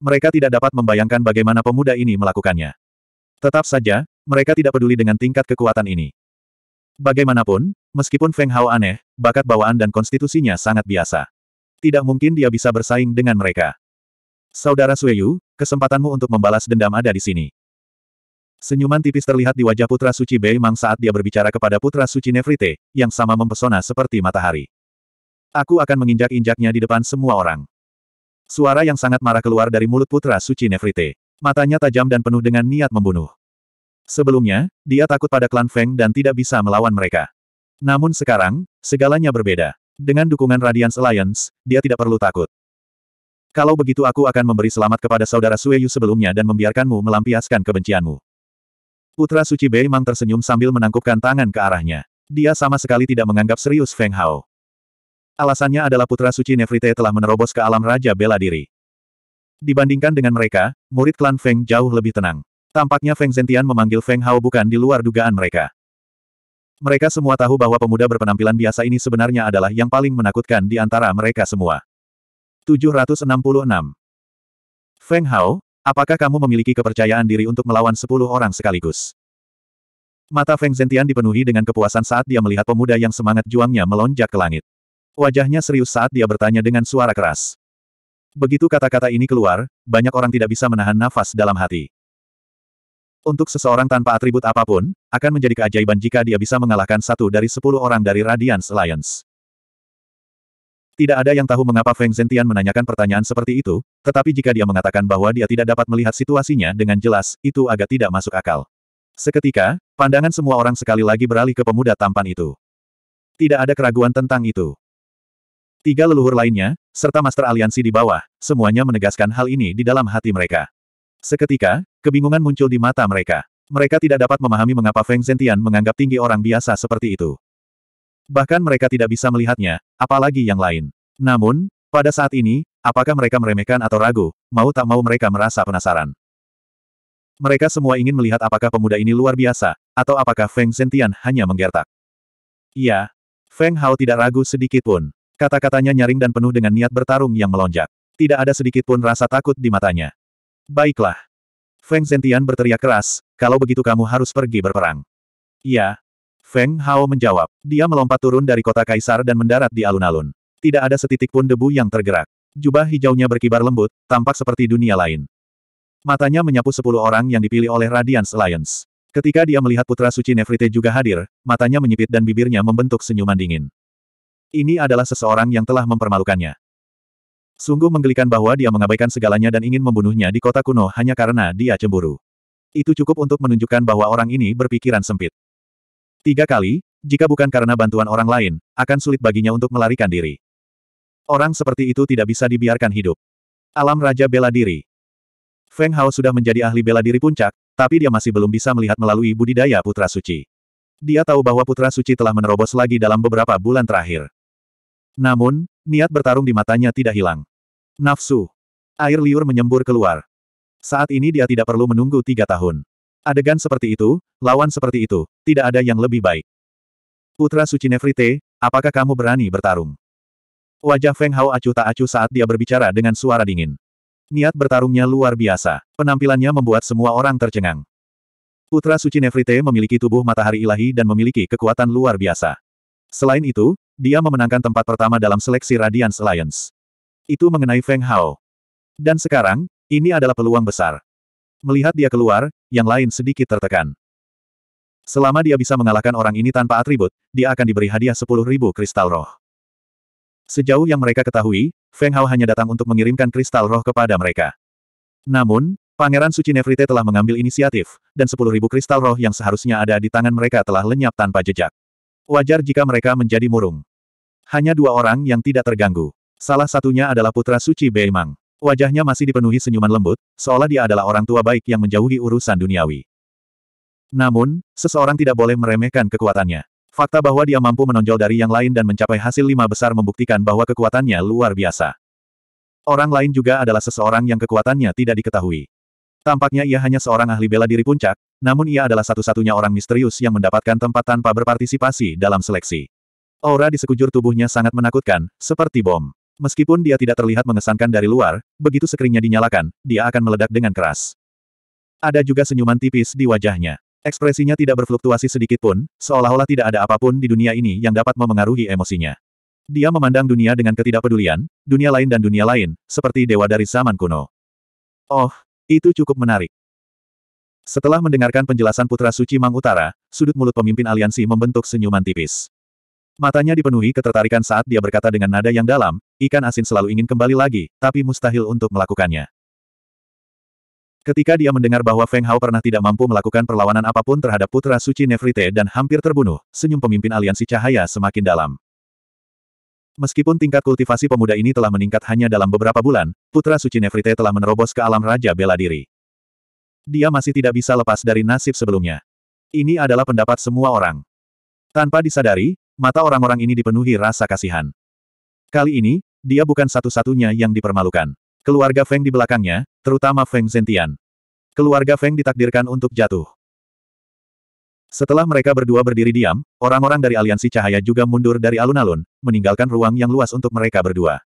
Mereka tidak dapat membayangkan bagaimana pemuda ini melakukannya. Tetap saja, mereka tidak peduli dengan tingkat kekuatan ini. Bagaimanapun, meskipun Feng Hao aneh, bakat bawaan dan konstitusinya sangat biasa. Tidak mungkin dia bisa bersaing dengan mereka. Saudara Sueyu, kesempatanmu untuk membalas dendam ada di sini. Senyuman tipis terlihat di wajah Putra Suci Bei Mang saat dia berbicara kepada Putra Suci Nefrite, yang sama mempesona seperti matahari. Aku akan menginjak-injaknya di depan semua orang. Suara yang sangat marah keluar dari mulut Putra Suci Nefrite. Matanya tajam dan penuh dengan niat membunuh. Sebelumnya, dia takut pada klan Feng dan tidak bisa melawan mereka. Namun sekarang, segalanya berbeda. Dengan dukungan Radiance Alliance, dia tidak perlu takut. Kalau begitu aku akan memberi selamat kepada saudara Sueyu sebelumnya dan membiarkanmu melampiaskan kebencianmu. Putra Suci Bei Mang tersenyum sambil menangkupkan tangan ke arahnya. Dia sama sekali tidak menganggap serius Feng Hao. Alasannya adalah Putra Suci Nefrite telah menerobos ke alam Raja Bela Diri. Dibandingkan dengan mereka, murid klan Feng jauh lebih tenang. Tampaknya Feng Zentian memanggil Feng Hao bukan di luar dugaan mereka. Mereka semua tahu bahwa pemuda berpenampilan biasa ini sebenarnya adalah yang paling menakutkan di antara mereka semua. 766. Feng Hao, apakah kamu memiliki kepercayaan diri untuk melawan sepuluh orang sekaligus? Mata Feng Zentian dipenuhi dengan kepuasan saat dia melihat pemuda yang semangat juangnya melonjak ke langit. Wajahnya serius saat dia bertanya dengan suara keras. Begitu kata-kata ini keluar, banyak orang tidak bisa menahan nafas dalam hati. Untuk seseorang tanpa atribut apapun, akan menjadi keajaiban jika dia bisa mengalahkan satu dari sepuluh orang dari Radiance Alliance. Tidak ada yang tahu mengapa Feng Zentian menanyakan pertanyaan seperti itu, tetapi jika dia mengatakan bahwa dia tidak dapat melihat situasinya dengan jelas, itu agak tidak masuk akal. Seketika, pandangan semua orang sekali lagi beralih ke pemuda tampan itu. Tidak ada keraguan tentang itu. Tiga leluhur lainnya, serta Master Aliansi di bawah, semuanya menegaskan hal ini di dalam hati mereka. Seketika, kebingungan muncul di mata mereka. Mereka tidak dapat memahami mengapa Feng Zentian menganggap tinggi orang biasa seperti itu. Bahkan mereka tidak bisa melihatnya, apalagi yang lain. Namun, pada saat ini, apakah mereka meremehkan atau ragu, mau tak mau mereka merasa penasaran. Mereka semua ingin melihat apakah pemuda ini luar biasa, atau apakah Feng Zentian hanya menggertak. Iya. Feng Hao tidak ragu sedikit pun. Kata-katanya nyaring dan penuh dengan niat bertarung yang melonjak. Tidak ada sedikit pun rasa takut di matanya. Baiklah. Feng Zentian berteriak keras, kalau begitu kamu harus pergi berperang. Iya, Feng Hao menjawab. Dia melompat turun dari kota kaisar dan mendarat di alun-alun. Tidak ada setitik pun debu yang tergerak. Jubah hijaunya berkibar lembut, tampak seperti dunia lain. Matanya menyapu sepuluh orang yang dipilih oleh Radiance Alliance. Ketika dia melihat putra suci Nefrite juga hadir, matanya menyipit dan bibirnya membentuk senyuman dingin. Ini adalah seseorang yang telah mempermalukannya. Sungguh menggelikan bahwa dia mengabaikan segalanya dan ingin membunuhnya di kota kuno hanya karena dia cemburu. Itu cukup untuk menunjukkan bahwa orang ini berpikiran sempit. Tiga kali, jika bukan karena bantuan orang lain, akan sulit baginya untuk melarikan diri. Orang seperti itu tidak bisa dibiarkan hidup. Alam Raja Bela Diri Feng Hao sudah menjadi ahli bela diri puncak, tapi dia masih belum bisa melihat melalui budidaya Putra Suci. Dia tahu bahwa Putra Suci telah menerobos lagi dalam beberapa bulan terakhir. Namun, niat bertarung di matanya tidak hilang. Nafsu. Air liur menyembur keluar. Saat ini dia tidak perlu menunggu tiga tahun. Adegan seperti itu, lawan seperti itu, tidak ada yang lebih baik. Putra Suci Nefrite, apakah kamu berani bertarung? Wajah Feng Hao acuh tak acuh saat dia berbicara dengan suara dingin. Niat bertarungnya luar biasa. Penampilannya membuat semua orang tercengang. Putra Suci Nefrite memiliki tubuh matahari ilahi dan memiliki kekuatan luar biasa. Selain itu, dia memenangkan tempat pertama dalam seleksi Radiance Alliance. Itu mengenai Feng Hao. Dan sekarang, ini adalah peluang besar. Melihat dia keluar, yang lain sedikit tertekan. Selama dia bisa mengalahkan orang ini tanpa atribut, dia akan diberi hadiah 10.000 kristal roh. Sejauh yang mereka ketahui, Feng Hao hanya datang untuk mengirimkan kristal roh kepada mereka. Namun, Pangeran Suci Nefrite telah mengambil inisiatif, dan sepuluh ribu kristal roh yang seharusnya ada di tangan mereka telah lenyap tanpa jejak. Wajar jika mereka menjadi murung. Hanya dua orang yang tidak terganggu. Salah satunya adalah putra Suci Beimang. Wajahnya masih dipenuhi senyuman lembut, seolah dia adalah orang tua baik yang menjauhi urusan duniawi. Namun, seseorang tidak boleh meremehkan kekuatannya. Fakta bahwa dia mampu menonjol dari yang lain dan mencapai hasil lima besar membuktikan bahwa kekuatannya luar biasa. Orang lain juga adalah seseorang yang kekuatannya tidak diketahui. Tampaknya ia hanya seorang ahli bela diri puncak, namun ia adalah satu-satunya orang misterius yang mendapatkan tempat tanpa berpartisipasi dalam seleksi. Aura di sekujur tubuhnya sangat menakutkan, seperti bom. Meskipun dia tidak terlihat mengesankan dari luar, begitu sekeringnya dinyalakan, dia akan meledak dengan keras. Ada juga senyuman tipis di wajahnya. Ekspresinya tidak berfluktuasi sedikit pun, seolah-olah tidak ada apapun di dunia ini yang dapat memengaruhi emosinya. Dia memandang dunia dengan ketidakpedulian, dunia lain dan dunia lain, seperti dewa dari zaman kuno. Oh, itu cukup menarik. Setelah mendengarkan penjelasan Putra Suci Mang Utara, sudut mulut pemimpin aliansi membentuk senyuman tipis. Matanya dipenuhi ketertarikan saat dia berkata dengan nada yang dalam, ikan asin selalu ingin kembali lagi, tapi mustahil untuk melakukannya. Ketika dia mendengar bahwa Feng Hao pernah tidak mampu melakukan perlawanan apapun terhadap putra suci Nefrite dan hampir terbunuh, senyum pemimpin aliansi cahaya semakin dalam. Meskipun tingkat kultivasi pemuda ini telah meningkat hanya dalam beberapa bulan, putra suci Nefrite telah menerobos ke alam raja bela diri. Dia masih tidak bisa lepas dari nasib sebelumnya. Ini adalah pendapat semua orang. Tanpa disadari, mata orang-orang ini dipenuhi rasa kasihan. Kali ini, dia bukan satu-satunya yang dipermalukan. Keluarga Feng di belakangnya, terutama Feng Zentian. Keluarga Feng ditakdirkan untuk jatuh. Setelah mereka berdua berdiri diam, orang-orang dari Aliansi Cahaya juga mundur dari alun-alun, meninggalkan ruang yang luas untuk mereka berdua.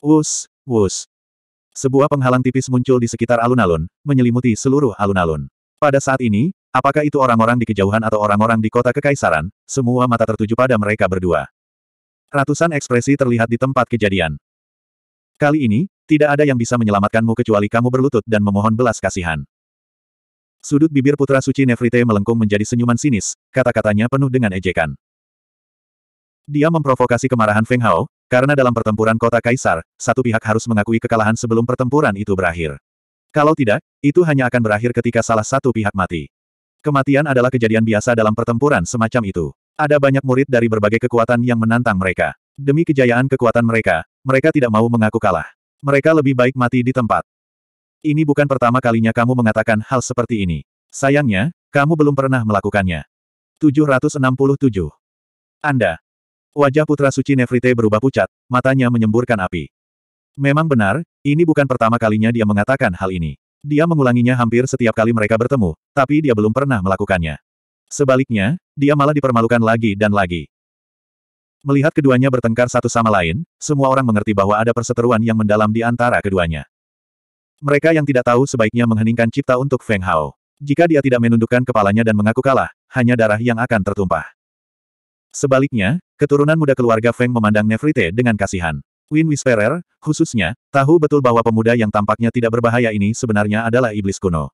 Wus, wus. Sebuah penghalang tipis muncul di sekitar alun-alun, menyelimuti seluruh alun-alun. Pada saat ini, Apakah itu orang-orang di kejauhan atau orang-orang di kota kekaisaran, semua mata tertuju pada mereka berdua. Ratusan ekspresi terlihat di tempat kejadian. Kali ini, tidak ada yang bisa menyelamatkanmu kecuali kamu berlutut dan memohon belas kasihan. Sudut bibir putra suci Nefrite melengkung menjadi senyuman sinis, kata-katanya penuh dengan ejekan. Dia memprovokasi kemarahan Feng Hao, karena dalam pertempuran kota Kaisar, satu pihak harus mengakui kekalahan sebelum pertempuran itu berakhir. Kalau tidak, itu hanya akan berakhir ketika salah satu pihak mati. Kematian adalah kejadian biasa dalam pertempuran semacam itu. Ada banyak murid dari berbagai kekuatan yang menantang mereka. Demi kejayaan kekuatan mereka, mereka tidak mau mengaku kalah. Mereka lebih baik mati di tempat. Ini bukan pertama kalinya kamu mengatakan hal seperti ini. Sayangnya, kamu belum pernah melakukannya. 767. Anda. Wajah Putra Suci Nefrite berubah pucat, matanya menyemburkan api. Memang benar, ini bukan pertama kalinya dia mengatakan hal ini. Dia mengulanginya hampir setiap kali mereka bertemu, tapi dia belum pernah melakukannya. Sebaliknya, dia malah dipermalukan lagi dan lagi. Melihat keduanya bertengkar satu sama lain, semua orang mengerti bahwa ada perseteruan yang mendalam di antara keduanya. Mereka yang tidak tahu sebaiknya mengheningkan cipta untuk Feng Hao. Jika dia tidak menundukkan kepalanya dan mengaku kalah, hanya darah yang akan tertumpah. Sebaliknya, keturunan muda keluarga Feng memandang Nefrite dengan kasihan. Win Whisperer, khususnya, tahu betul bahwa pemuda yang tampaknya tidak berbahaya ini sebenarnya adalah iblis kuno.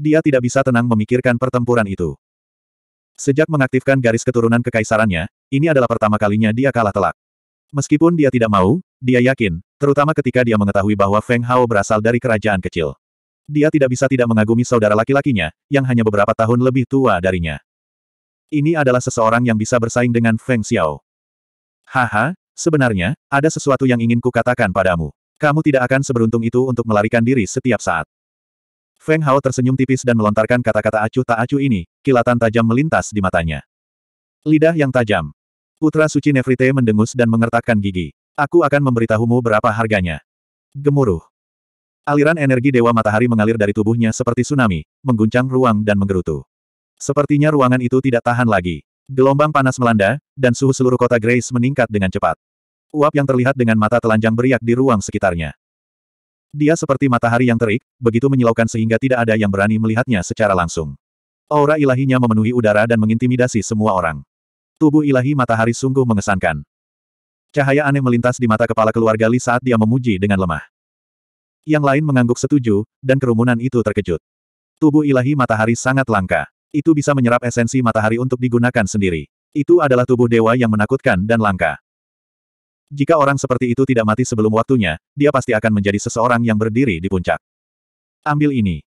Dia tidak bisa tenang memikirkan pertempuran itu. Sejak mengaktifkan garis keturunan kekaisarannya, ini adalah pertama kalinya dia kalah telak. Meskipun dia tidak mau, dia yakin, terutama ketika dia mengetahui bahwa Feng Hao berasal dari kerajaan kecil. Dia tidak bisa tidak mengagumi saudara laki-lakinya, yang hanya beberapa tahun lebih tua darinya. Ini adalah seseorang yang bisa bersaing dengan Feng Xiao. Haha, Sebenarnya, ada sesuatu yang ingin ku katakan padamu. Kamu tidak akan seberuntung itu untuk melarikan diri setiap saat. Feng Hao tersenyum tipis dan melontarkan kata-kata acuh tak acuh ini, kilatan tajam melintas di matanya. Lidah yang tajam. Putra suci Nefrite mendengus dan mengertakkan gigi. Aku akan memberitahumu berapa harganya. Gemuruh. Aliran energi Dewa Matahari mengalir dari tubuhnya seperti tsunami, mengguncang ruang dan menggerutu. Sepertinya ruangan itu tidak tahan lagi. Gelombang panas melanda, dan suhu seluruh kota Grace meningkat dengan cepat. Uap yang terlihat dengan mata telanjang beriak di ruang sekitarnya. Dia seperti matahari yang terik, begitu menyilaukan sehingga tidak ada yang berani melihatnya secara langsung. Aura ilahinya memenuhi udara dan mengintimidasi semua orang. Tubuh ilahi matahari sungguh mengesankan. Cahaya aneh melintas di mata kepala keluarga Li saat dia memuji dengan lemah. Yang lain mengangguk setuju, dan kerumunan itu terkejut. Tubuh ilahi matahari sangat langka. Itu bisa menyerap esensi matahari untuk digunakan sendiri. Itu adalah tubuh dewa yang menakutkan dan langka. Jika orang seperti itu tidak mati sebelum waktunya, dia pasti akan menjadi seseorang yang berdiri di puncak. Ambil ini.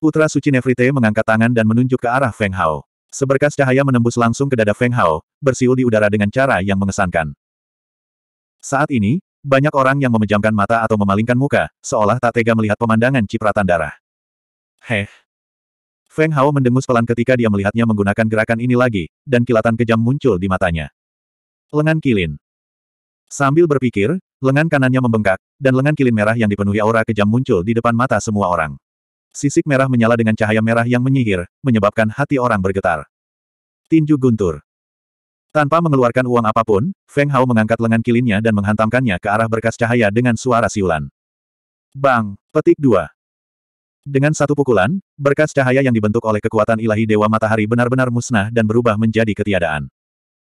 Putra Suci Nefrite mengangkat tangan dan menunjuk ke arah Feng Hao. Seberkas cahaya menembus langsung ke dada Feng Hao, bersiul di udara dengan cara yang mengesankan. Saat ini, banyak orang yang memejamkan mata atau memalingkan muka, seolah tak tega melihat pemandangan cipratan darah. Heh, Feng Hao mendengus pelan ketika dia melihatnya menggunakan gerakan ini lagi, dan kilatan kejam muncul di matanya. Lengan kilin. Sambil berpikir, lengan kanannya membengkak, dan lengan kilin merah yang dipenuhi aura kejam muncul di depan mata semua orang. Sisik merah menyala dengan cahaya merah yang menyihir, menyebabkan hati orang bergetar. Tinju guntur. Tanpa mengeluarkan uang apapun, Feng Hao mengangkat lengan kilinnya dan menghantamkannya ke arah berkas cahaya dengan suara siulan. Bang! Petik 2. Dengan satu pukulan, berkas cahaya yang dibentuk oleh kekuatan ilahi Dewa Matahari benar-benar musnah dan berubah menjadi ketiadaan.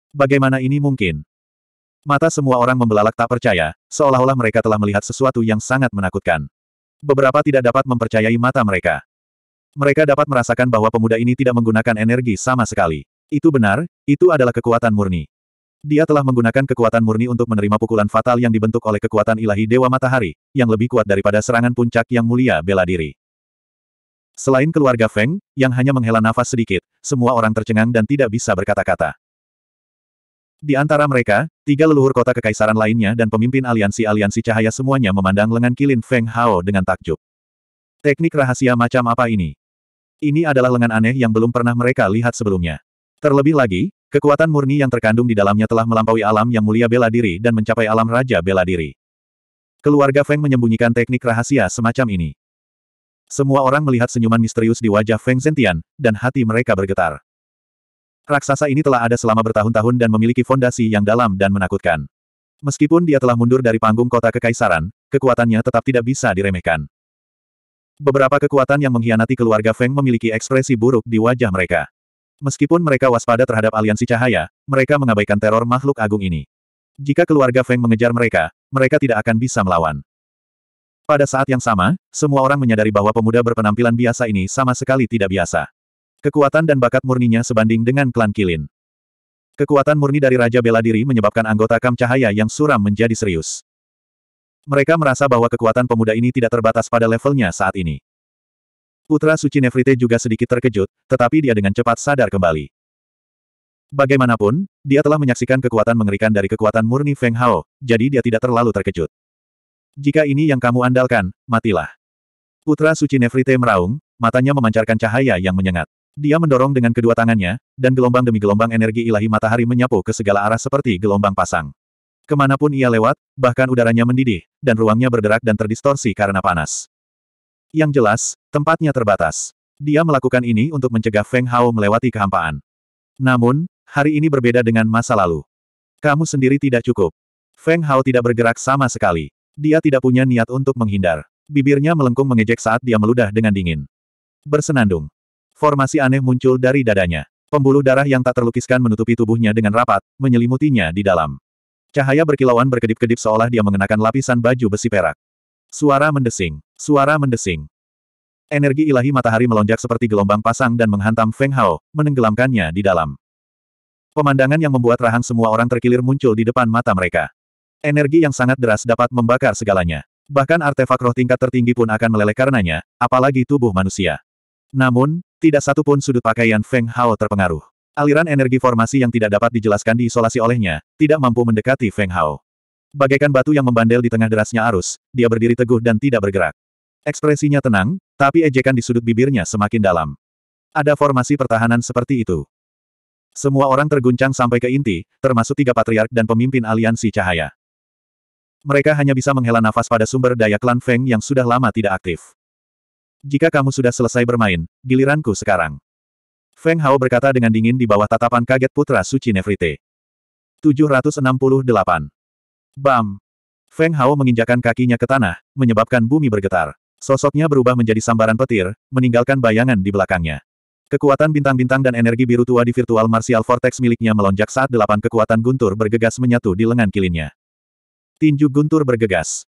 Bagaimana ini mungkin? Mata semua orang membelalak tak percaya, seolah-olah mereka telah melihat sesuatu yang sangat menakutkan. Beberapa tidak dapat mempercayai mata mereka. Mereka dapat merasakan bahwa pemuda ini tidak menggunakan energi sama sekali. Itu benar, itu adalah kekuatan murni. Dia telah menggunakan kekuatan murni untuk menerima pukulan fatal yang dibentuk oleh kekuatan ilahi Dewa Matahari, yang lebih kuat daripada serangan puncak yang mulia bela diri. Selain keluarga Feng, yang hanya menghela nafas sedikit, semua orang tercengang dan tidak bisa berkata-kata. Di antara mereka, tiga leluhur kota kekaisaran lainnya dan pemimpin aliansi-aliansi cahaya semuanya memandang lengan kilin Feng Hao dengan takjub. Teknik rahasia macam apa ini? Ini adalah lengan aneh yang belum pernah mereka lihat sebelumnya. Terlebih lagi, kekuatan murni yang terkandung di dalamnya telah melampaui alam yang mulia bela diri dan mencapai alam raja bela diri. Keluarga Feng menyembunyikan teknik rahasia semacam ini. Semua orang melihat senyuman misterius di wajah Feng Zentian, dan hati mereka bergetar. Raksasa ini telah ada selama bertahun-tahun dan memiliki fondasi yang dalam dan menakutkan. Meskipun dia telah mundur dari panggung kota kekaisaran, kekuatannya tetap tidak bisa diremehkan. Beberapa kekuatan yang mengkhianati keluarga Feng memiliki ekspresi buruk di wajah mereka. Meskipun mereka waspada terhadap aliansi cahaya, mereka mengabaikan teror makhluk agung ini. Jika keluarga Feng mengejar mereka, mereka tidak akan bisa melawan. Pada saat yang sama, semua orang menyadari bahwa pemuda berpenampilan biasa ini sama sekali tidak biasa. Kekuatan dan bakat murninya sebanding dengan klan Kilin. Kekuatan murni dari Raja Bela Diri menyebabkan anggota Kam Cahaya yang suram menjadi serius. Mereka merasa bahwa kekuatan pemuda ini tidak terbatas pada levelnya saat ini. Putra Suci Nefrite juga sedikit terkejut, tetapi dia dengan cepat sadar kembali. Bagaimanapun, dia telah menyaksikan kekuatan mengerikan dari kekuatan murni Feng Hao, jadi dia tidak terlalu terkejut. Jika ini yang kamu andalkan, matilah. Putra suci Nefrite meraung, matanya memancarkan cahaya yang menyengat. Dia mendorong dengan kedua tangannya, dan gelombang demi gelombang energi ilahi matahari menyapu ke segala arah seperti gelombang pasang. Kemanapun ia lewat, bahkan udaranya mendidih, dan ruangnya bergerak dan terdistorsi karena panas. Yang jelas, tempatnya terbatas. Dia melakukan ini untuk mencegah Feng Hao melewati kehampaan. Namun, hari ini berbeda dengan masa lalu. Kamu sendiri tidak cukup. Feng Hao tidak bergerak sama sekali. Dia tidak punya niat untuk menghindar. Bibirnya melengkung mengejek saat dia meludah dengan dingin. Bersenandung. Formasi aneh muncul dari dadanya. Pembuluh darah yang tak terlukiskan menutupi tubuhnya dengan rapat, menyelimutinya di dalam. Cahaya berkilauan berkedip-kedip seolah dia mengenakan lapisan baju besi perak. Suara mendesing. Suara mendesing. Energi ilahi matahari melonjak seperti gelombang pasang dan menghantam Feng Hao, menenggelamkannya di dalam. Pemandangan yang membuat rahang semua orang terkilir muncul di depan mata mereka. Energi yang sangat deras dapat membakar segalanya. Bahkan artefak roh tingkat tertinggi pun akan meleleh karenanya, apalagi tubuh manusia. Namun, tidak satu pun sudut pakaian Feng Hao terpengaruh. Aliran energi formasi yang tidak dapat dijelaskan diisolasi olehnya, tidak mampu mendekati Feng Hao. Bagaikan batu yang membandel di tengah derasnya arus, dia berdiri teguh dan tidak bergerak. Ekspresinya tenang, tapi ejekan di sudut bibirnya semakin dalam. Ada formasi pertahanan seperti itu. Semua orang terguncang sampai ke inti, termasuk tiga patriark dan pemimpin aliansi cahaya. Mereka hanya bisa menghela nafas pada sumber daya klan Feng yang sudah lama tidak aktif. Jika kamu sudah selesai bermain, giliranku sekarang. Feng Hao berkata dengan dingin di bawah tatapan kaget putra suci Nefrite. 768. Bam! Feng Hao menginjakan kakinya ke tanah, menyebabkan bumi bergetar. Sosoknya berubah menjadi sambaran petir, meninggalkan bayangan di belakangnya. Kekuatan bintang-bintang dan energi biru tua di virtual martial vortex miliknya melonjak saat delapan kekuatan guntur bergegas menyatu di lengan kilinnya. Tinju guntur bergegas.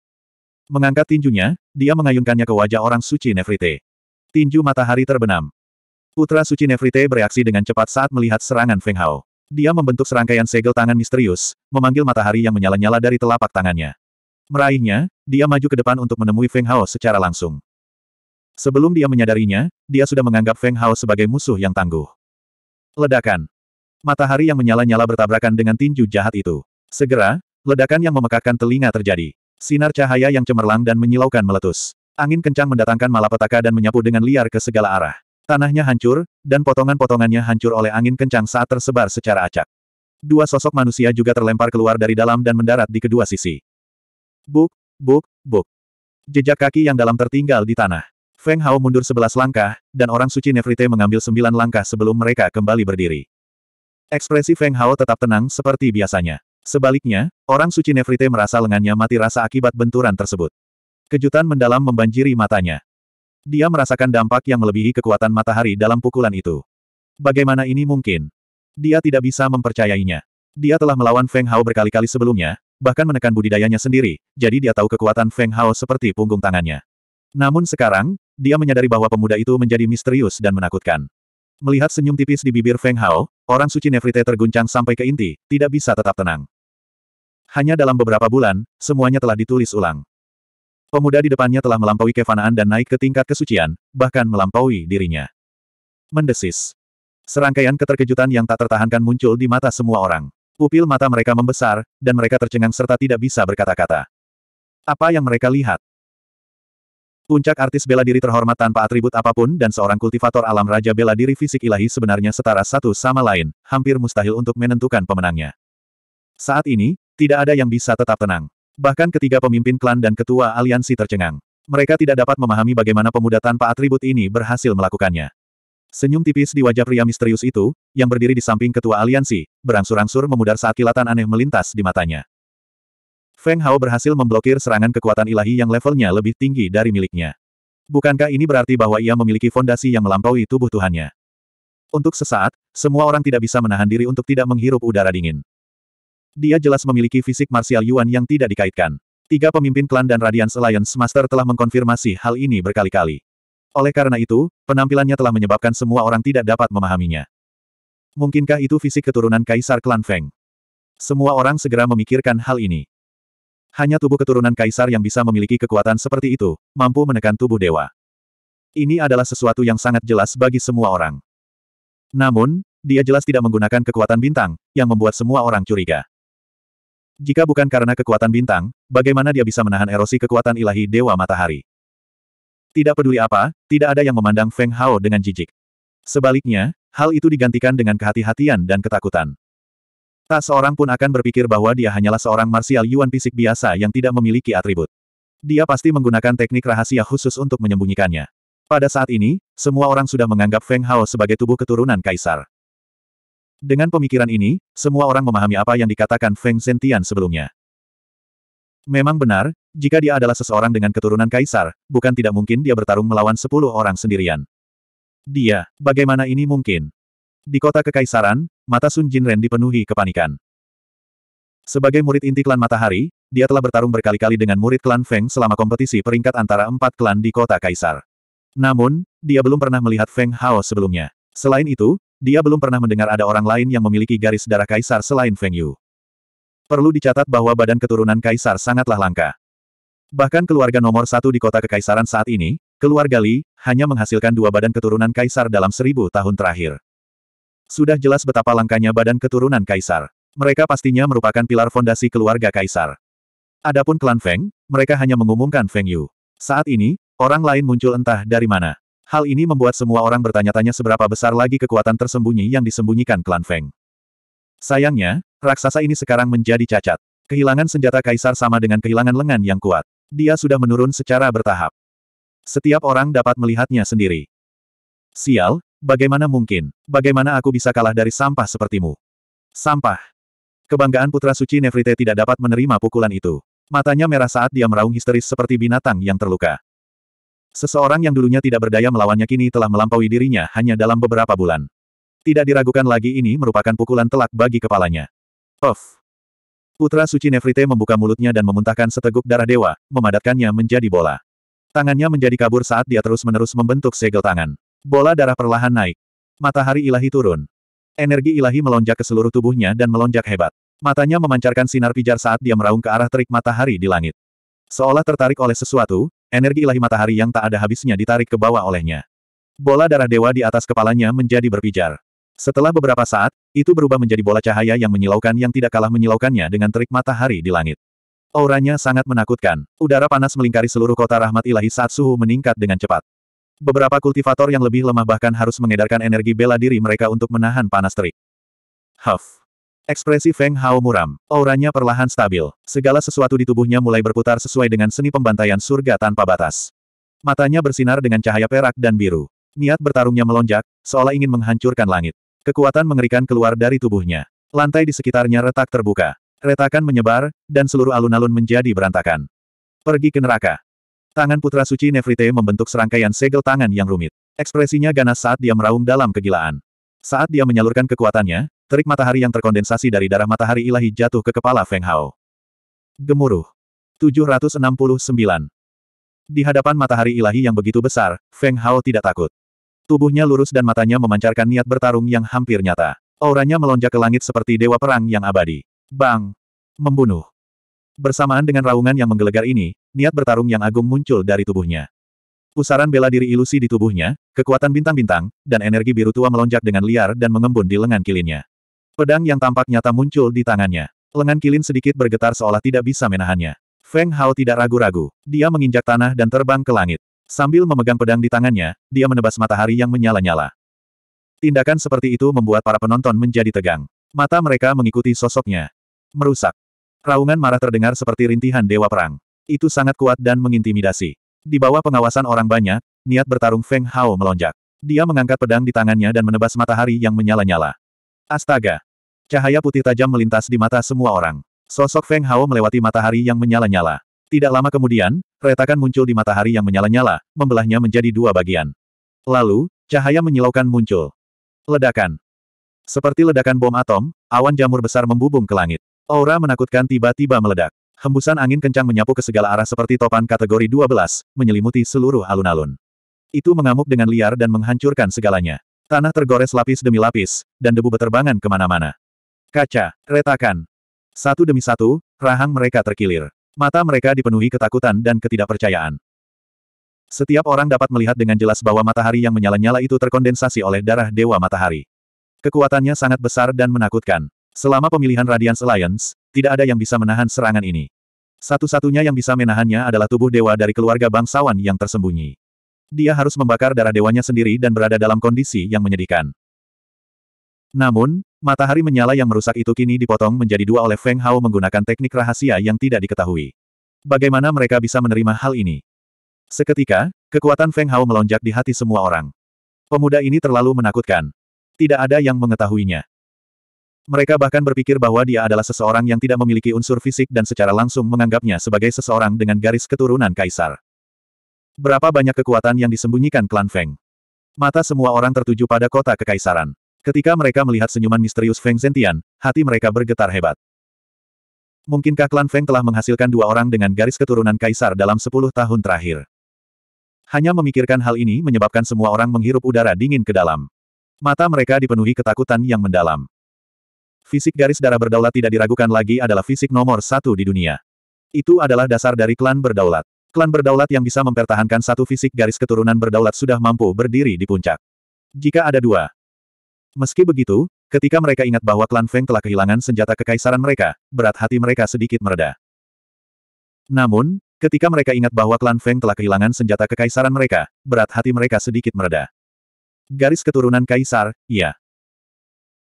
Mengangkat tinjunya, dia mengayunkannya ke wajah orang suci Nefrite. Tinju matahari terbenam. Putra suci Nefrite bereaksi dengan cepat saat melihat serangan Feng Hao. Dia membentuk serangkaian segel tangan misterius, memanggil matahari yang menyala-nyala dari telapak tangannya. Meraihnya, dia maju ke depan untuk menemui Feng Hao secara langsung. Sebelum dia menyadarinya, dia sudah menganggap Feng Hao sebagai musuh yang tangguh. Ledakan. Matahari yang menyala-nyala bertabrakan dengan tinju jahat itu. Segera, Ledakan yang memekakan telinga terjadi. Sinar cahaya yang cemerlang dan menyilaukan meletus. Angin kencang mendatangkan malapetaka dan menyapu dengan liar ke segala arah. Tanahnya hancur, dan potongan-potongannya hancur oleh angin kencang saat tersebar secara acak. Dua sosok manusia juga terlempar keluar dari dalam dan mendarat di kedua sisi. Buk, buk, buk. Jejak kaki yang dalam tertinggal di tanah. Feng Hao mundur sebelas langkah, dan orang suci Nefrite mengambil sembilan langkah sebelum mereka kembali berdiri. Ekspresi Feng Hao tetap tenang seperti biasanya. Sebaliknya, orang suci Nefrite merasa lengannya mati rasa akibat benturan tersebut. Kejutan mendalam membanjiri matanya. Dia merasakan dampak yang melebihi kekuatan matahari dalam pukulan itu. Bagaimana ini mungkin? Dia tidak bisa mempercayainya. Dia telah melawan Feng Hao berkali-kali sebelumnya, bahkan menekan budidayanya sendiri, jadi dia tahu kekuatan Feng Hao seperti punggung tangannya. Namun sekarang, dia menyadari bahwa pemuda itu menjadi misterius dan menakutkan. Melihat senyum tipis di bibir Feng Hao, orang suci Nefrite terguncang sampai ke inti, tidak bisa tetap tenang. Hanya dalam beberapa bulan, semuanya telah ditulis ulang. Pemuda di depannya telah melampaui kefanaan dan naik ke tingkat kesucian, bahkan melampaui dirinya. Mendesis. Serangkaian keterkejutan yang tak tertahankan muncul di mata semua orang. Pupil mata mereka membesar, dan mereka tercengang serta tidak bisa berkata-kata. Apa yang mereka lihat? Puncak artis bela diri terhormat tanpa atribut apapun dan seorang kultivator alam raja bela diri fisik ilahi sebenarnya setara satu sama lain, hampir mustahil untuk menentukan pemenangnya. Saat ini, tidak ada yang bisa tetap tenang. Bahkan ketiga pemimpin klan dan ketua aliansi tercengang. Mereka tidak dapat memahami bagaimana pemuda tanpa atribut ini berhasil melakukannya. Senyum tipis di wajah pria misterius itu, yang berdiri di samping ketua aliansi, berangsur-angsur memudar saat kilatan aneh melintas di matanya. Feng Hao berhasil memblokir serangan kekuatan ilahi yang levelnya lebih tinggi dari miliknya. Bukankah ini berarti bahwa ia memiliki fondasi yang melampaui tubuh Tuhannya? Untuk sesaat, semua orang tidak bisa menahan diri untuk tidak menghirup udara dingin. Dia jelas memiliki fisik martial Yuan yang tidak dikaitkan. Tiga pemimpin klan dan Radiance Alliance Master telah mengkonfirmasi hal ini berkali-kali. Oleh karena itu, penampilannya telah menyebabkan semua orang tidak dapat memahaminya. Mungkinkah itu fisik keturunan Kaisar Klan Feng? Semua orang segera memikirkan hal ini. Hanya tubuh keturunan kaisar yang bisa memiliki kekuatan seperti itu, mampu menekan tubuh dewa. Ini adalah sesuatu yang sangat jelas bagi semua orang. Namun, dia jelas tidak menggunakan kekuatan bintang, yang membuat semua orang curiga. Jika bukan karena kekuatan bintang, bagaimana dia bisa menahan erosi kekuatan ilahi Dewa Matahari? Tidak peduli apa, tidak ada yang memandang Feng Hao dengan jijik. Sebaliknya, hal itu digantikan dengan kehati-hatian dan ketakutan. Tak seorang pun akan berpikir bahwa dia hanyalah seorang martial Yuan fisik biasa yang tidak memiliki atribut. Dia pasti menggunakan teknik rahasia khusus untuk menyembunyikannya. Pada saat ini, semua orang sudah menganggap Feng Hao sebagai tubuh keturunan kaisar. Dengan pemikiran ini, semua orang memahami apa yang dikatakan Feng Zentian sebelumnya. Memang benar, jika dia adalah seseorang dengan keturunan kaisar, bukan tidak mungkin dia bertarung melawan sepuluh orang sendirian. Dia, bagaimana ini mungkin? Di kota kekaisaran, mata Sun Jinren dipenuhi kepanikan. Sebagai murid inti klan Matahari, dia telah bertarung berkali-kali dengan murid klan Feng selama kompetisi peringkat antara empat klan di kota Kaisar. Namun, dia belum pernah melihat Feng Hao sebelumnya. Selain itu, dia belum pernah mendengar ada orang lain yang memiliki garis darah Kaisar selain Feng Yu. Perlu dicatat bahwa badan keturunan Kaisar sangatlah langka. Bahkan keluarga nomor satu di kota Kekaisaran saat ini, keluarga Li, hanya menghasilkan dua badan keturunan Kaisar dalam seribu tahun terakhir. Sudah jelas betapa langkahnya badan keturunan Kaisar. Mereka pastinya merupakan pilar fondasi keluarga Kaisar. Adapun klan Feng, mereka hanya mengumumkan Feng Yu. Saat ini, orang lain muncul entah dari mana. Hal ini membuat semua orang bertanya-tanya seberapa besar lagi kekuatan tersembunyi yang disembunyikan klan Feng. Sayangnya, raksasa ini sekarang menjadi cacat. Kehilangan senjata kaisar sama dengan kehilangan lengan yang kuat. Dia sudah menurun secara bertahap. Setiap orang dapat melihatnya sendiri. Sial, Bagaimana mungkin? Bagaimana aku bisa kalah dari sampah sepertimu? Sampah. Kebanggaan putra suci Nefrite tidak dapat menerima pukulan itu. Matanya merah saat dia meraung histeris seperti binatang yang terluka. Seseorang yang dulunya tidak berdaya melawannya kini telah melampaui dirinya hanya dalam beberapa bulan. Tidak diragukan lagi ini merupakan pukulan telak bagi kepalanya. Of. Putra Suci Nefrite membuka mulutnya dan memuntahkan seteguk darah dewa, memadatkannya menjadi bola. Tangannya menjadi kabur saat dia terus-menerus membentuk segel tangan. Bola darah perlahan naik. Matahari ilahi turun. Energi ilahi melonjak ke seluruh tubuhnya dan melonjak hebat. Matanya memancarkan sinar pijar saat dia meraung ke arah terik matahari di langit. Seolah tertarik oleh sesuatu, energi ilahi matahari yang tak ada habisnya ditarik ke bawah olehnya. Bola darah dewa di atas kepalanya menjadi berpijar. Setelah beberapa saat, itu berubah menjadi bola cahaya yang menyilaukan yang tidak kalah menyilaukannya dengan terik matahari di langit. Auranya sangat menakutkan. Udara panas melingkari seluruh kota rahmat ilahi saat suhu meningkat dengan cepat. Beberapa kultivator yang lebih lemah bahkan harus mengedarkan energi bela diri mereka untuk menahan panas terik. Huff. Ekspresi Feng Hao muram. Auranya perlahan stabil. Segala sesuatu di tubuhnya mulai berputar sesuai dengan seni pembantaian surga tanpa batas. Matanya bersinar dengan cahaya perak dan biru. Niat bertarungnya melonjak, seolah ingin menghancurkan langit. Kekuatan mengerikan keluar dari tubuhnya. Lantai di sekitarnya retak terbuka. Retakan menyebar, dan seluruh alun-alun menjadi berantakan. Pergi ke neraka. Tangan putra suci Nefrite membentuk serangkaian segel tangan yang rumit. Ekspresinya ganas saat dia meraung dalam kegilaan. Saat dia menyalurkan kekuatannya, terik matahari yang terkondensasi dari darah matahari ilahi jatuh ke kepala Feng Hao. Gemuruh. 769. Di hadapan matahari ilahi yang begitu besar, Feng Hao tidak takut. Tubuhnya lurus dan matanya memancarkan niat bertarung yang hampir nyata. Auranya melonjak ke langit seperti dewa perang yang abadi. Bang! Membunuh. Bersamaan dengan raungan yang menggelegar ini, niat bertarung yang agung muncul dari tubuhnya. Pusaran bela diri ilusi di tubuhnya, kekuatan bintang-bintang, dan energi biru tua melonjak dengan liar dan mengembun di lengan kilinnya. Pedang yang tampak nyata muncul di tangannya. Lengan kilin sedikit bergetar seolah tidak bisa menahannya. Feng Hao tidak ragu-ragu. Dia menginjak tanah dan terbang ke langit. Sambil memegang pedang di tangannya, dia menebas matahari yang menyala-nyala. Tindakan seperti itu membuat para penonton menjadi tegang. Mata mereka mengikuti sosoknya. Merusak. Raungan marah terdengar seperti rintihan dewa perang. Itu sangat kuat dan mengintimidasi. Di bawah pengawasan orang banyak, niat bertarung Feng Hao melonjak. Dia mengangkat pedang di tangannya dan menebas matahari yang menyala-nyala. Astaga! Cahaya putih tajam melintas di mata semua orang. Sosok Feng Hao melewati matahari yang menyala-nyala. Tidak lama kemudian, retakan muncul di matahari yang menyala-nyala, membelahnya menjadi dua bagian. Lalu, cahaya menyilaukan muncul. Ledakan. Seperti ledakan bom atom, awan jamur besar membubung ke langit. Aura menakutkan tiba-tiba meledak. Hembusan angin kencang menyapu ke segala arah seperti topan kategori 12, menyelimuti seluruh alun-alun. Itu mengamuk dengan liar dan menghancurkan segalanya. Tanah tergores lapis demi lapis, dan debu beterbangan kemana-mana. Kaca, retakan. Satu demi satu, rahang mereka terkilir. Mata mereka dipenuhi ketakutan dan ketidakpercayaan. Setiap orang dapat melihat dengan jelas bahwa matahari yang menyala-nyala itu terkondensasi oleh darah Dewa Matahari. Kekuatannya sangat besar dan menakutkan. Selama pemilihan Radiance Alliance, tidak ada yang bisa menahan serangan ini. Satu-satunya yang bisa menahannya adalah tubuh dewa dari keluarga bangsawan yang tersembunyi. Dia harus membakar darah dewanya sendiri dan berada dalam kondisi yang menyedihkan. Namun, matahari menyala yang merusak itu kini dipotong menjadi dua oleh Feng Hao menggunakan teknik rahasia yang tidak diketahui. Bagaimana mereka bisa menerima hal ini? Seketika, kekuatan Feng Hao melonjak di hati semua orang. Pemuda ini terlalu menakutkan. Tidak ada yang mengetahuinya. Mereka bahkan berpikir bahwa dia adalah seseorang yang tidak memiliki unsur fisik dan secara langsung menganggapnya sebagai seseorang dengan garis keturunan kaisar. Berapa banyak kekuatan yang disembunyikan klan Feng? Mata semua orang tertuju pada kota kekaisaran. Ketika mereka melihat senyuman misterius Feng Zentian, hati mereka bergetar hebat. Mungkinkah klan Feng telah menghasilkan dua orang dengan garis keturunan kaisar dalam sepuluh tahun terakhir? Hanya memikirkan hal ini menyebabkan semua orang menghirup udara dingin ke dalam. Mata mereka dipenuhi ketakutan yang mendalam. Fisik garis darah berdaulat tidak diragukan lagi adalah fisik nomor satu di dunia. Itu adalah dasar dari klan berdaulat. Klan berdaulat yang bisa mempertahankan satu fisik garis keturunan berdaulat sudah mampu berdiri di puncak. Jika ada dua. Meski begitu, ketika mereka ingat bahwa klan Feng telah kehilangan senjata kekaisaran mereka, berat hati mereka sedikit mereda. Namun, ketika mereka ingat bahwa klan Feng telah kehilangan senjata kekaisaran mereka, berat hati mereka sedikit mereda. Garis keturunan kaisar, iya.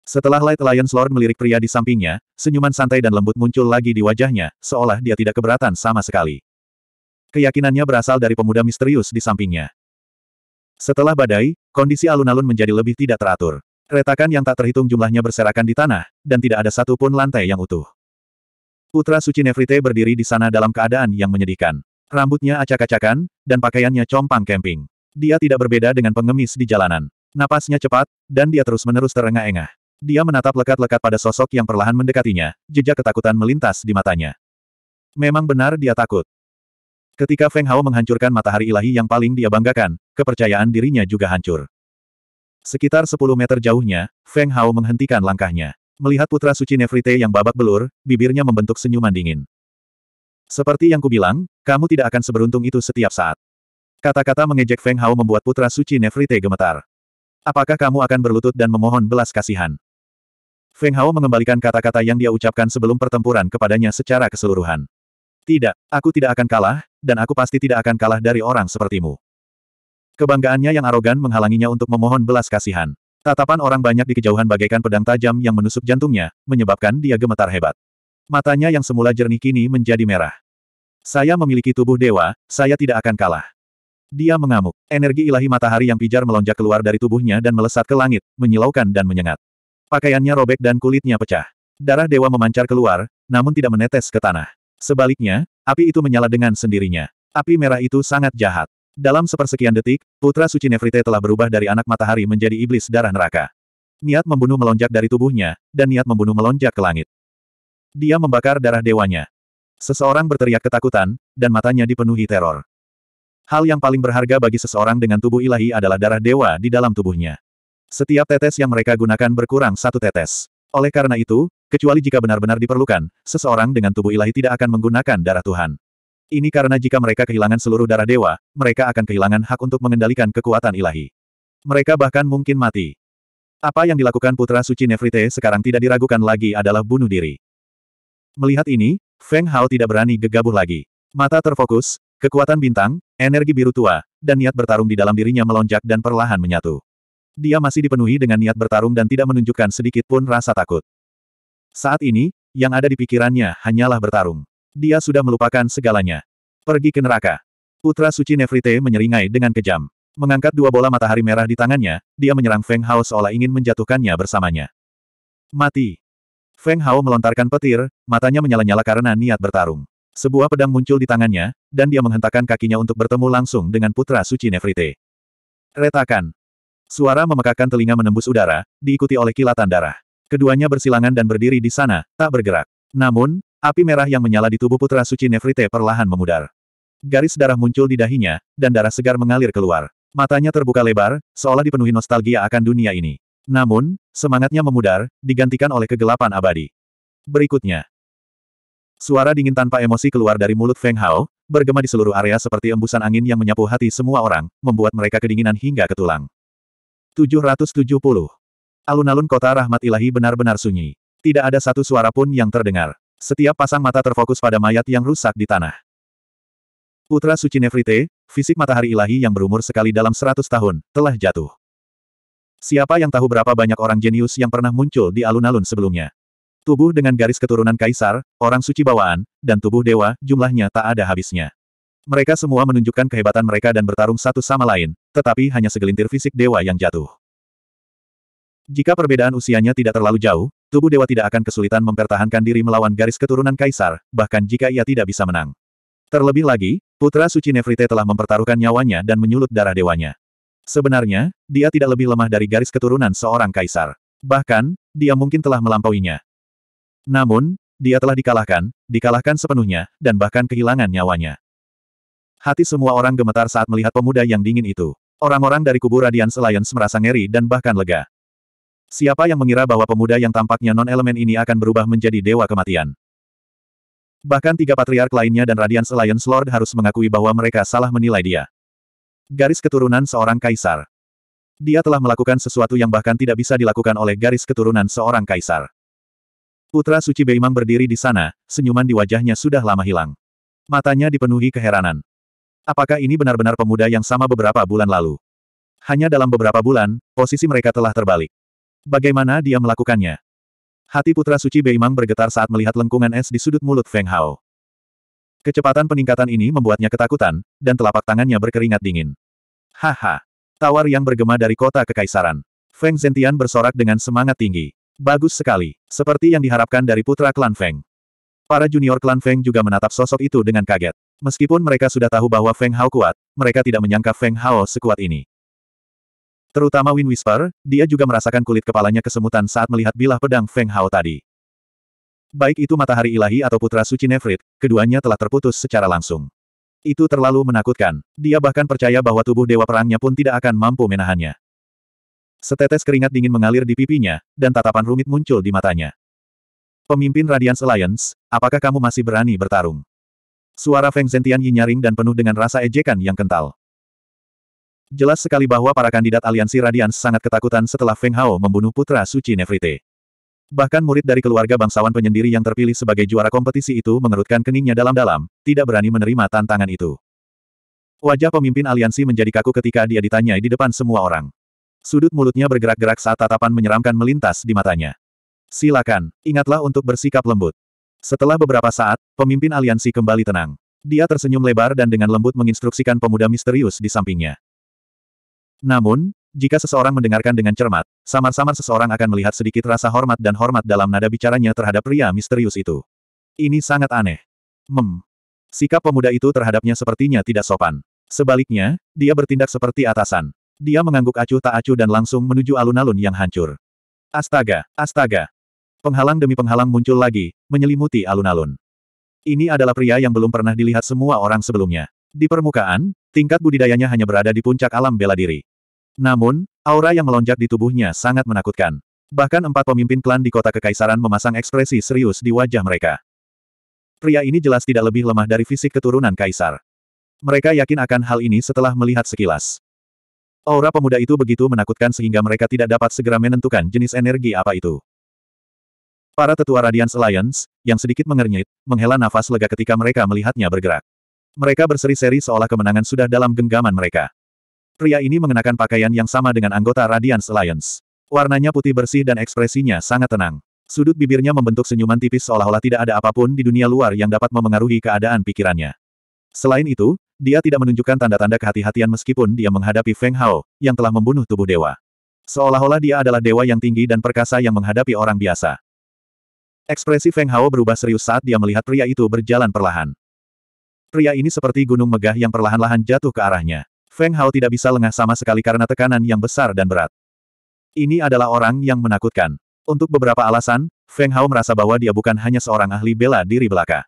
Setelah Light Alliance Lord melirik pria di sampingnya, senyuman santai dan lembut muncul lagi di wajahnya, seolah dia tidak keberatan sama sekali. Keyakinannya berasal dari pemuda misterius di sampingnya. Setelah badai, kondisi alun-alun menjadi lebih tidak teratur. Retakan yang tak terhitung jumlahnya berserakan di tanah, dan tidak ada satu pun lantai yang utuh. Putra Suci Nefrite berdiri di sana dalam keadaan yang menyedihkan. Rambutnya acak-acakan, dan pakaiannya compang camping. Dia tidak berbeda dengan pengemis di jalanan. Napasnya cepat, dan dia terus-menerus terengah-engah. Dia menatap lekat-lekat pada sosok yang perlahan mendekatinya, jejak ketakutan melintas di matanya. Memang benar dia takut. Ketika Feng Hao menghancurkan matahari ilahi yang paling dia banggakan, kepercayaan dirinya juga hancur. Sekitar 10 meter jauhnya, Feng Hao menghentikan langkahnya. Melihat putra suci Nefrite yang babak belur, bibirnya membentuk senyuman dingin. Seperti yang kubilang, kamu tidak akan seberuntung itu setiap saat. Kata-kata mengejek Feng Hao membuat putra suci Nefrite gemetar. Apakah kamu akan berlutut dan memohon belas kasihan? Feng Hao mengembalikan kata-kata yang dia ucapkan sebelum pertempuran kepadanya secara keseluruhan. Tidak, aku tidak akan kalah, dan aku pasti tidak akan kalah dari orang sepertimu. Kebanggaannya yang arogan menghalanginya untuk memohon belas kasihan. Tatapan orang banyak di kejauhan bagaikan pedang tajam yang menusuk jantungnya, menyebabkan dia gemetar hebat. Matanya yang semula jernih kini menjadi merah. Saya memiliki tubuh dewa, saya tidak akan kalah. Dia mengamuk. Energi ilahi matahari yang pijar melonjak keluar dari tubuhnya dan melesat ke langit, menyilaukan dan menyengat. Pakaiannya robek dan kulitnya pecah. Darah dewa memancar keluar, namun tidak menetes ke tanah. Sebaliknya, api itu menyala dengan sendirinya. Api merah itu sangat jahat. Dalam sepersekian detik, Putra Suci Nefrite telah berubah dari anak matahari menjadi iblis darah neraka. Niat membunuh melonjak dari tubuhnya, dan niat membunuh melonjak ke langit. Dia membakar darah dewanya. Seseorang berteriak ketakutan, dan matanya dipenuhi teror. Hal yang paling berharga bagi seseorang dengan tubuh ilahi adalah darah dewa di dalam tubuhnya. Setiap tetes yang mereka gunakan berkurang satu tetes. Oleh karena itu, kecuali jika benar-benar diperlukan, seseorang dengan tubuh ilahi tidak akan menggunakan darah Tuhan. Ini karena jika mereka kehilangan seluruh darah dewa, mereka akan kehilangan hak untuk mengendalikan kekuatan ilahi. Mereka bahkan mungkin mati. Apa yang dilakukan Putra Suci Nefrite sekarang tidak diragukan lagi adalah bunuh diri. Melihat ini, Feng Hao tidak berani gegabah lagi. Mata terfokus, kekuatan bintang, energi biru tua, dan niat bertarung di dalam dirinya melonjak dan perlahan menyatu. Dia masih dipenuhi dengan niat bertarung dan tidak menunjukkan sedikit pun rasa takut. Saat ini, yang ada di pikirannya hanyalah bertarung. Dia sudah melupakan segalanya. Pergi ke neraka. Putra Suci Nefrite menyeringai dengan kejam. Mengangkat dua bola matahari merah di tangannya, dia menyerang Feng Hao seolah ingin menjatuhkannya bersamanya. Mati. Feng Hao melontarkan petir, matanya menyala-nyala karena niat bertarung. Sebuah pedang muncul di tangannya, dan dia menghentakkan kakinya untuk bertemu langsung dengan putra suci Nefrite. Retakan. Suara memekakkan telinga menembus udara, diikuti oleh kilatan darah. Keduanya bersilangan dan berdiri di sana, tak bergerak. Namun, api merah yang menyala di tubuh putra suci Nefrite perlahan memudar. Garis darah muncul di dahinya, dan darah segar mengalir keluar. Matanya terbuka lebar, seolah dipenuhi nostalgia akan dunia ini. Namun, semangatnya memudar, digantikan oleh kegelapan abadi. Berikutnya. Suara dingin tanpa emosi keluar dari mulut Feng Hao, bergema di seluruh area seperti embusan angin yang menyapu hati semua orang, membuat mereka kedinginan hingga ke tulang. 770. Alun-alun kota Rahmat Ilahi benar-benar sunyi. Tidak ada satu suara pun yang terdengar. Setiap pasang mata terfokus pada mayat yang rusak di tanah. Putra Suci Nefrite, fisik matahari ilahi yang berumur sekali dalam seratus tahun, telah jatuh. Siapa yang tahu berapa banyak orang jenius yang pernah muncul di alun-alun sebelumnya? Tubuh dengan garis keturunan kaisar, orang suci bawaan, dan tubuh dewa, jumlahnya tak ada habisnya. Mereka semua menunjukkan kehebatan mereka dan bertarung satu sama lain, tetapi hanya segelintir fisik dewa yang jatuh. Jika perbedaan usianya tidak terlalu jauh, tubuh dewa tidak akan kesulitan mempertahankan diri melawan garis keturunan kaisar, bahkan jika ia tidak bisa menang. Terlebih lagi, putra suci Nefrite telah mempertaruhkan nyawanya dan menyulut darah dewanya. Sebenarnya, dia tidak lebih lemah dari garis keturunan seorang kaisar. Bahkan, dia mungkin telah melampauinya. Namun, dia telah dikalahkan, dikalahkan sepenuhnya, dan bahkan kehilangan nyawanya. Hati semua orang gemetar saat melihat pemuda yang dingin itu. Orang-orang dari kubu Radiance Alliance merasa ngeri dan bahkan lega. Siapa yang mengira bahwa pemuda yang tampaknya non-elemen ini akan berubah menjadi dewa kematian? Bahkan tiga patriark lainnya dan Radiance Alliance Lord harus mengakui bahwa mereka salah menilai dia. Garis keturunan seorang kaisar. Dia telah melakukan sesuatu yang bahkan tidak bisa dilakukan oleh garis keturunan seorang kaisar. Putra Suci Beimang berdiri di sana, senyuman di wajahnya sudah lama hilang. Matanya dipenuhi keheranan. Apakah ini benar-benar pemuda yang sama beberapa bulan lalu? Hanya dalam beberapa bulan, posisi mereka telah terbalik. Bagaimana dia melakukannya? Hati putra suci Beimang bergetar saat melihat lengkungan es di sudut mulut Feng Hao. Kecepatan peningkatan ini membuatnya ketakutan, dan telapak tangannya berkeringat dingin. Haha. Tawar yang bergema dari kota kekaisaran. Feng Zentian bersorak dengan semangat tinggi. Bagus sekali, seperti yang diharapkan dari putra klan Feng. Para junior klan Feng juga menatap sosok itu dengan kaget. Meskipun mereka sudah tahu bahwa Feng Hao kuat, mereka tidak menyangka Feng Hao sekuat ini. Terutama Win Whisper, dia juga merasakan kulit kepalanya kesemutan saat melihat bilah pedang Feng Hao tadi. Baik itu matahari ilahi atau putra suci Nefrit, keduanya telah terputus secara langsung. Itu terlalu menakutkan. Dia bahkan percaya bahwa tubuh dewa perangnya pun tidak akan mampu menahannya. Setetes keringat dingin mengalir di pipinya, dan tatapan rumit muncul di matanya. Pemimpin Radiance Alliance, apakah kamu masih berani bertarung? Suara Feng Zentian Yi nyaring dan penuh dengan rasa ejekan yang kental. Jelas sekali bahwa para kandidat aliansi Radians sangat ketakutan setelah Feng Hao membunuh putra suci Nefrite. Bahkan murid dari keluarga bangsawan penyendiri yang terpilih sebagai juara kompetisi itu mengerutkan keningnya dalam-dalam, tidak berani menerima tantangan itu. Wajah pemimpin aliansi menjadi kaku ketika dia ditanya di depan semua orang. Sudut mulutnya bergerak-gerak saat tatapan menyeramkan melintas di matanya. Silakan, ingatlah untuk bersikap lembut. Setelah beberapa saat, pemimpin aliansi kembali tenang. Dia tersenyum lebar dan dengan lembut menginstruksikan pemuda misterius di sampingnya. Namun, jika seseorang mendengarkan dengan cermat, samar-samar seseorang akan melihat sedikit rasa hormat dan hormat dalam nada bicaranya terhadap pria misterius itu. Ini sangat aneh. Mem. Sikap pemuda itu terhadapnya sepertinya tidak sopan. Sebaliknya, dia bertindak seperti atasan. Dia mengangguk acuh tak acuh dan langsung menuju alun-alun yang hancur. Astaga, astaga, Penghalang demi penghalang muncul lagi, menyelimuti alun-alun. Ini adalah pria yang belum pernah dilihat semua orang sebelumnya. Di permukaan, tingkat budidayanya hanya berada di puncak alam bela diri. Namun, aura yang melonjak di tubuhnya sangat menakutkan. Bahkan empat pemimpin klan di kota kekaisaran memasang ekspresi serius di wajah mereka. Pria ini jelas tidak lebih lemah dari fisik keturunan kaisar. Mereka yakin akan hal ini setelah melihat sekilas. Aura pemuda itu begitu menakutkan sehingga mereka tidak dapat segera menentukan jenis energi apa itu. Para tetua Radiance Alliance, yang sedikit mengernyit, menghela nafas lega ketika mereka melihatnya bergerak. Mereka berseri-seri seolah kemenangan sudah dalam genggaman mereka. Pria ini mengenakan pakaian yang sama dengan anggota Radiance Alliance. Warnanya putih bersih dan ekspresinya sangat tenang. Sudut bibirnya membentuk senyuman tipis seolah-olah tidak ada apapun di dunia luar yang dapat memengaruhi keadaan pikirannya. Selain itu, dia tidak menunjukkan tanda-tanda kehati-hatian meskipun dia menghadapi Feng Hao, yang telah membunuh tubuh dewa. Seolah-olah dia adalah dewa yang tinggi dan perkasa yang menghadapi orang biasa. Ekspresi Feng Hao berubah serius saat dia melihat pria itu berjalan perlahan. Pria ini seperti gunung megah yang perlahan-lahan jatuh ke arahnya. Feng Hao tidak bisa lengah sama sekali karena tekanan yang besar dan berat. Ini adalah orang yang menakutkan. Untuk beberapa alasan, Feng Hao merasa bahwa dia bukan hanya seorang ahli bela diri belaka.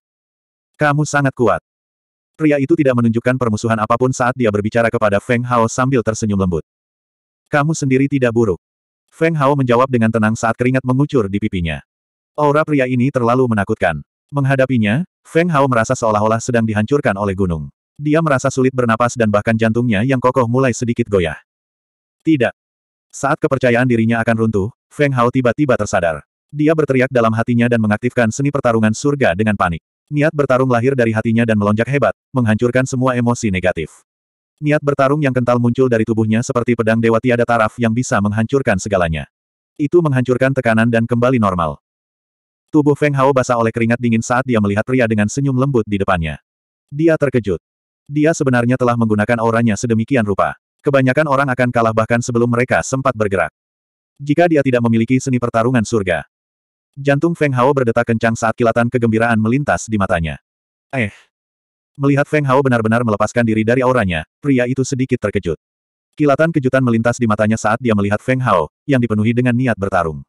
Kamu sangat kuat. Pria itu tidak menunjukkan permusuhan apapun saat dia berbicara kepada Feng Hao sambil tersenyum lembut. Kamu sendiri tidak buruk. Feng Hao menjawab dengan tenang saat keringat mengucur di pipinya. Aura pria ini terlalu menakutkan. Menghadapinya, Feng Hao merasa seolah-olah sedang dihancurkan oleh gunung. Dia merasa sulit bernapas dan bahkan jantungnya yang kokoh mulai sedikit goyah. Tidak. Saat kepercayaan dirinya akan runtuh, Feng Hao tiba-tiba tersadar. Dia berteriak dalam hatinya dan mengaktifkan seni pertarungan surga dengan panik. Niat bertarung lahir dari hatinya dan melonjak hebat, menghancurkan semua emosi negatif. Niat bertarung yang kental muncul dari tubuhnya seperti pedang dewa tiada taraf yang bisa menghancurkan segalanya. Itu menghancurkan tekanan dan kembali normal. Tubuh Feng Hao basah oleh keringat dingin saat dia melihat pria dengan senyum lembut di depannya. Dia terkejut. Dia sebenarnya telah menggunakan auranya sedemikian rupa. Kebanyakan orang akan kalah bahkan sebelum mereka sempat bergerak. Jika dia tidak memiliki seni pertarungan surga. Jantung Feng Hao berdetak kencang saat kilatan kegembiraan melintas di matanya. Eh. Melihat Feng Hao benar-benar melepaskan diri dari auranya, pria itu sedikit terkejut. Kilatan kejutan melintas di matanya saat dia melihat Feng Hao, yang dipenuhi dengan niat bertarung.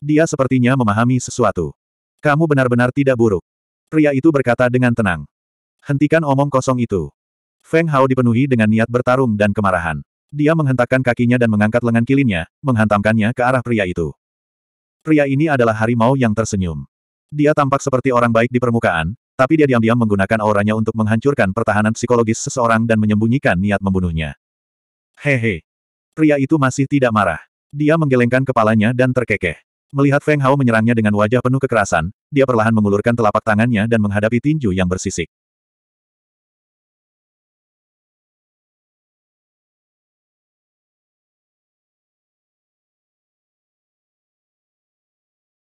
Dia sepertinya memahami sesuatu. Kamu benar-benar tidak buruk. Pria itu berkata dengan tenang. Hentikan omong kosong itu. Feng Hao dipenuhi dengan niat bertarung dan kemarahan. Dia menghentakkan kakinya dan mengangkat lengan kilinnya, menghantamkannya ke arah pria itu. Pria ini adalah harimau yang tersenyum. Dia tampak seperti orang baik di permukaan, tapi dia diam-diam menggunakan auranya untuk menghancurkan pertahanan psikologis seseorang dan menyembunyikan niat membunuhnya. Hehe. Pria itu masih tidak marah. Dia menggelengkan kepalanya dan terkekeh. Melihat Feng Hao menyerangnya dengan wajah penuh kekerasan, dia perlahan mengulurkan telapak tangannya dan menghadapi tinju yang bersisik.